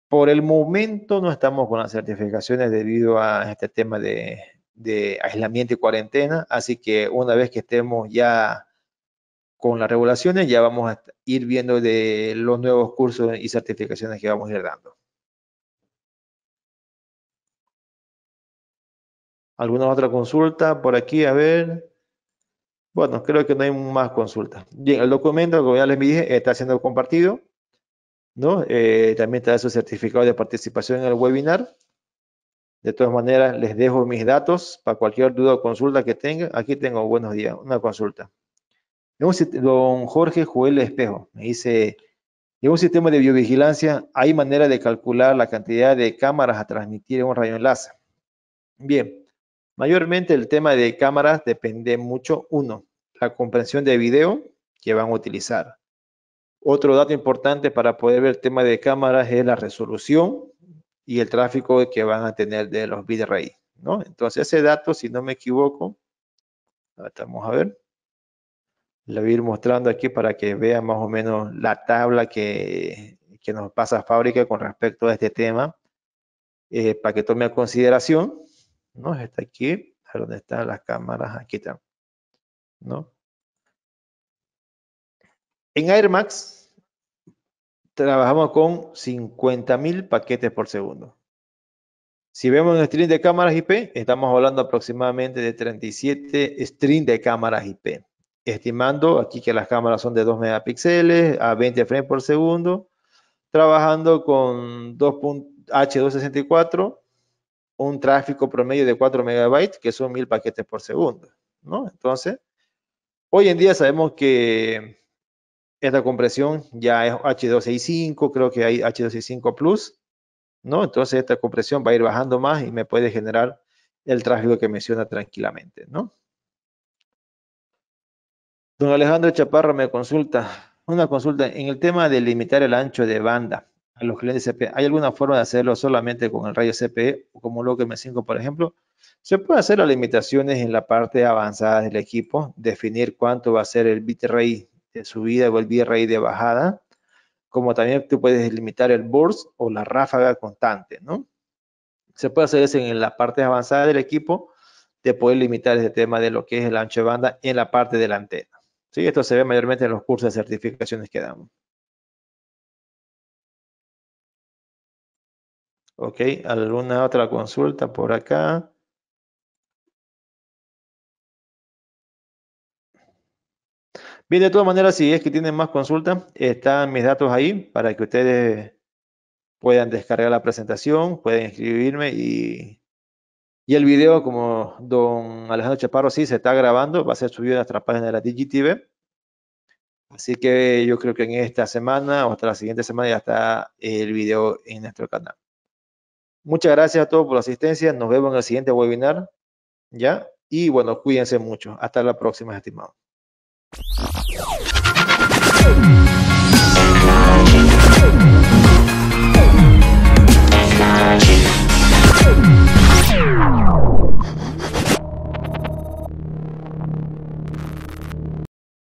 Speaker 1: Por el momento no estamos con las certificaciones debido a este tema de, de aislamiento y cuarentena, así que una vez que estemos ya con las regulaciones, ya vamos a ir viendo de los nuevos cursos y certificaciones que vamos a ir dando. ¿Alguna otra consulta por aquí? A ver. Bueno, creo que no hay más consultas. Bien, el documento, como ya les dije, está siendo compartido. ¿no? Eh, también está su certificado de participación en el webinar. De todas maneras, les dejo mis datos para cualquier duda o consulta que tengan. Aquí tengo, buenos días, una consulta. Don Jorge Joel Espejo me dice, en un sistema de biovigilancia hay manera de calcular la cantidad de cámaras a transmitir en un rayo enlace. Bien, Mayormente el tema de cámaras depende mucho, uno, la comprensión de video que van a utilizar. Otro dato importante para poder ver el tema de cámaras es la resolución y el tráfico que van a tener de los bitrate, ¿no? Entonces ese dato, si no me equivoco, vamos a ver, le voy a ir mostrando aquí para que vea más o menos la tabla que, nos pasa fábrica con respecto a este tema, eh, para que tome a consideración ¿no? Está aquí, a donde están las cámaras, aquí están, ¿no? En AirMax trabajamos con 50.000 paquetes por segundo. Si vemos un stream de cámaras IP, estamos hablando aproximadamente de 37 stream de cámaras IP. Estimando aquí que las cámaras son de 2 megapíxeles a 20 frames por segundo, trabajando con 2. H264 un tráfico promedio de 4 megabytes, que son 1000 paquetes por segundo, ¿no? Entonces, hoy en día sabemos que esta compresión ya es H265, creo que hay H265 Plus, ¿no? Entonces, esta compresión va a ir bajando más y me puede generar el tráfico que menciona tranquilamente, ¿no? Don Alejandro Chaparro me consulta, una consulta en el tema de limitar el ancho de banda a los clientes CPE. E. ¿Hay alguna forma de hacerlo solamente con el rayo CPE o como lo que M5, por ejemplo? Se puede hacer las limitaciones en la parte avanzada del equipo, definir cuánto va a ser el bitrate de subida o el bitrate de bajada, como también tú puedes limitar el burst o la ráfaga constante, ¿no? Se puede hacer eso en la parte avanzada del equipo, de poder limitar ese tema de lo que es el ancho de banda en la parte de la antena. ¿Sí? Esto se ve mayormente en los cursos de certificaciones que damos. ¿Ok? ¿Alguna otra consulta por acá? Bien, de todas maneras, si es que tienen más consultas, están mis datos ahí para que ustedes puedan descargar la presentación, pueden escribirme y, y el video, como don Alejandro Chaparro sí se está grabando, va a ser subido a nuestra página de la DigiTV. Así que yo creo que en esta semana o hasta la siguiente semana ya está el video en nuestro canal. Muchas gracias a todos por la asistencia. Nos vemos en el siguiente webinar. ¿Ya? Y bueno, cuídense mucho. Hasta la próxima, estimados.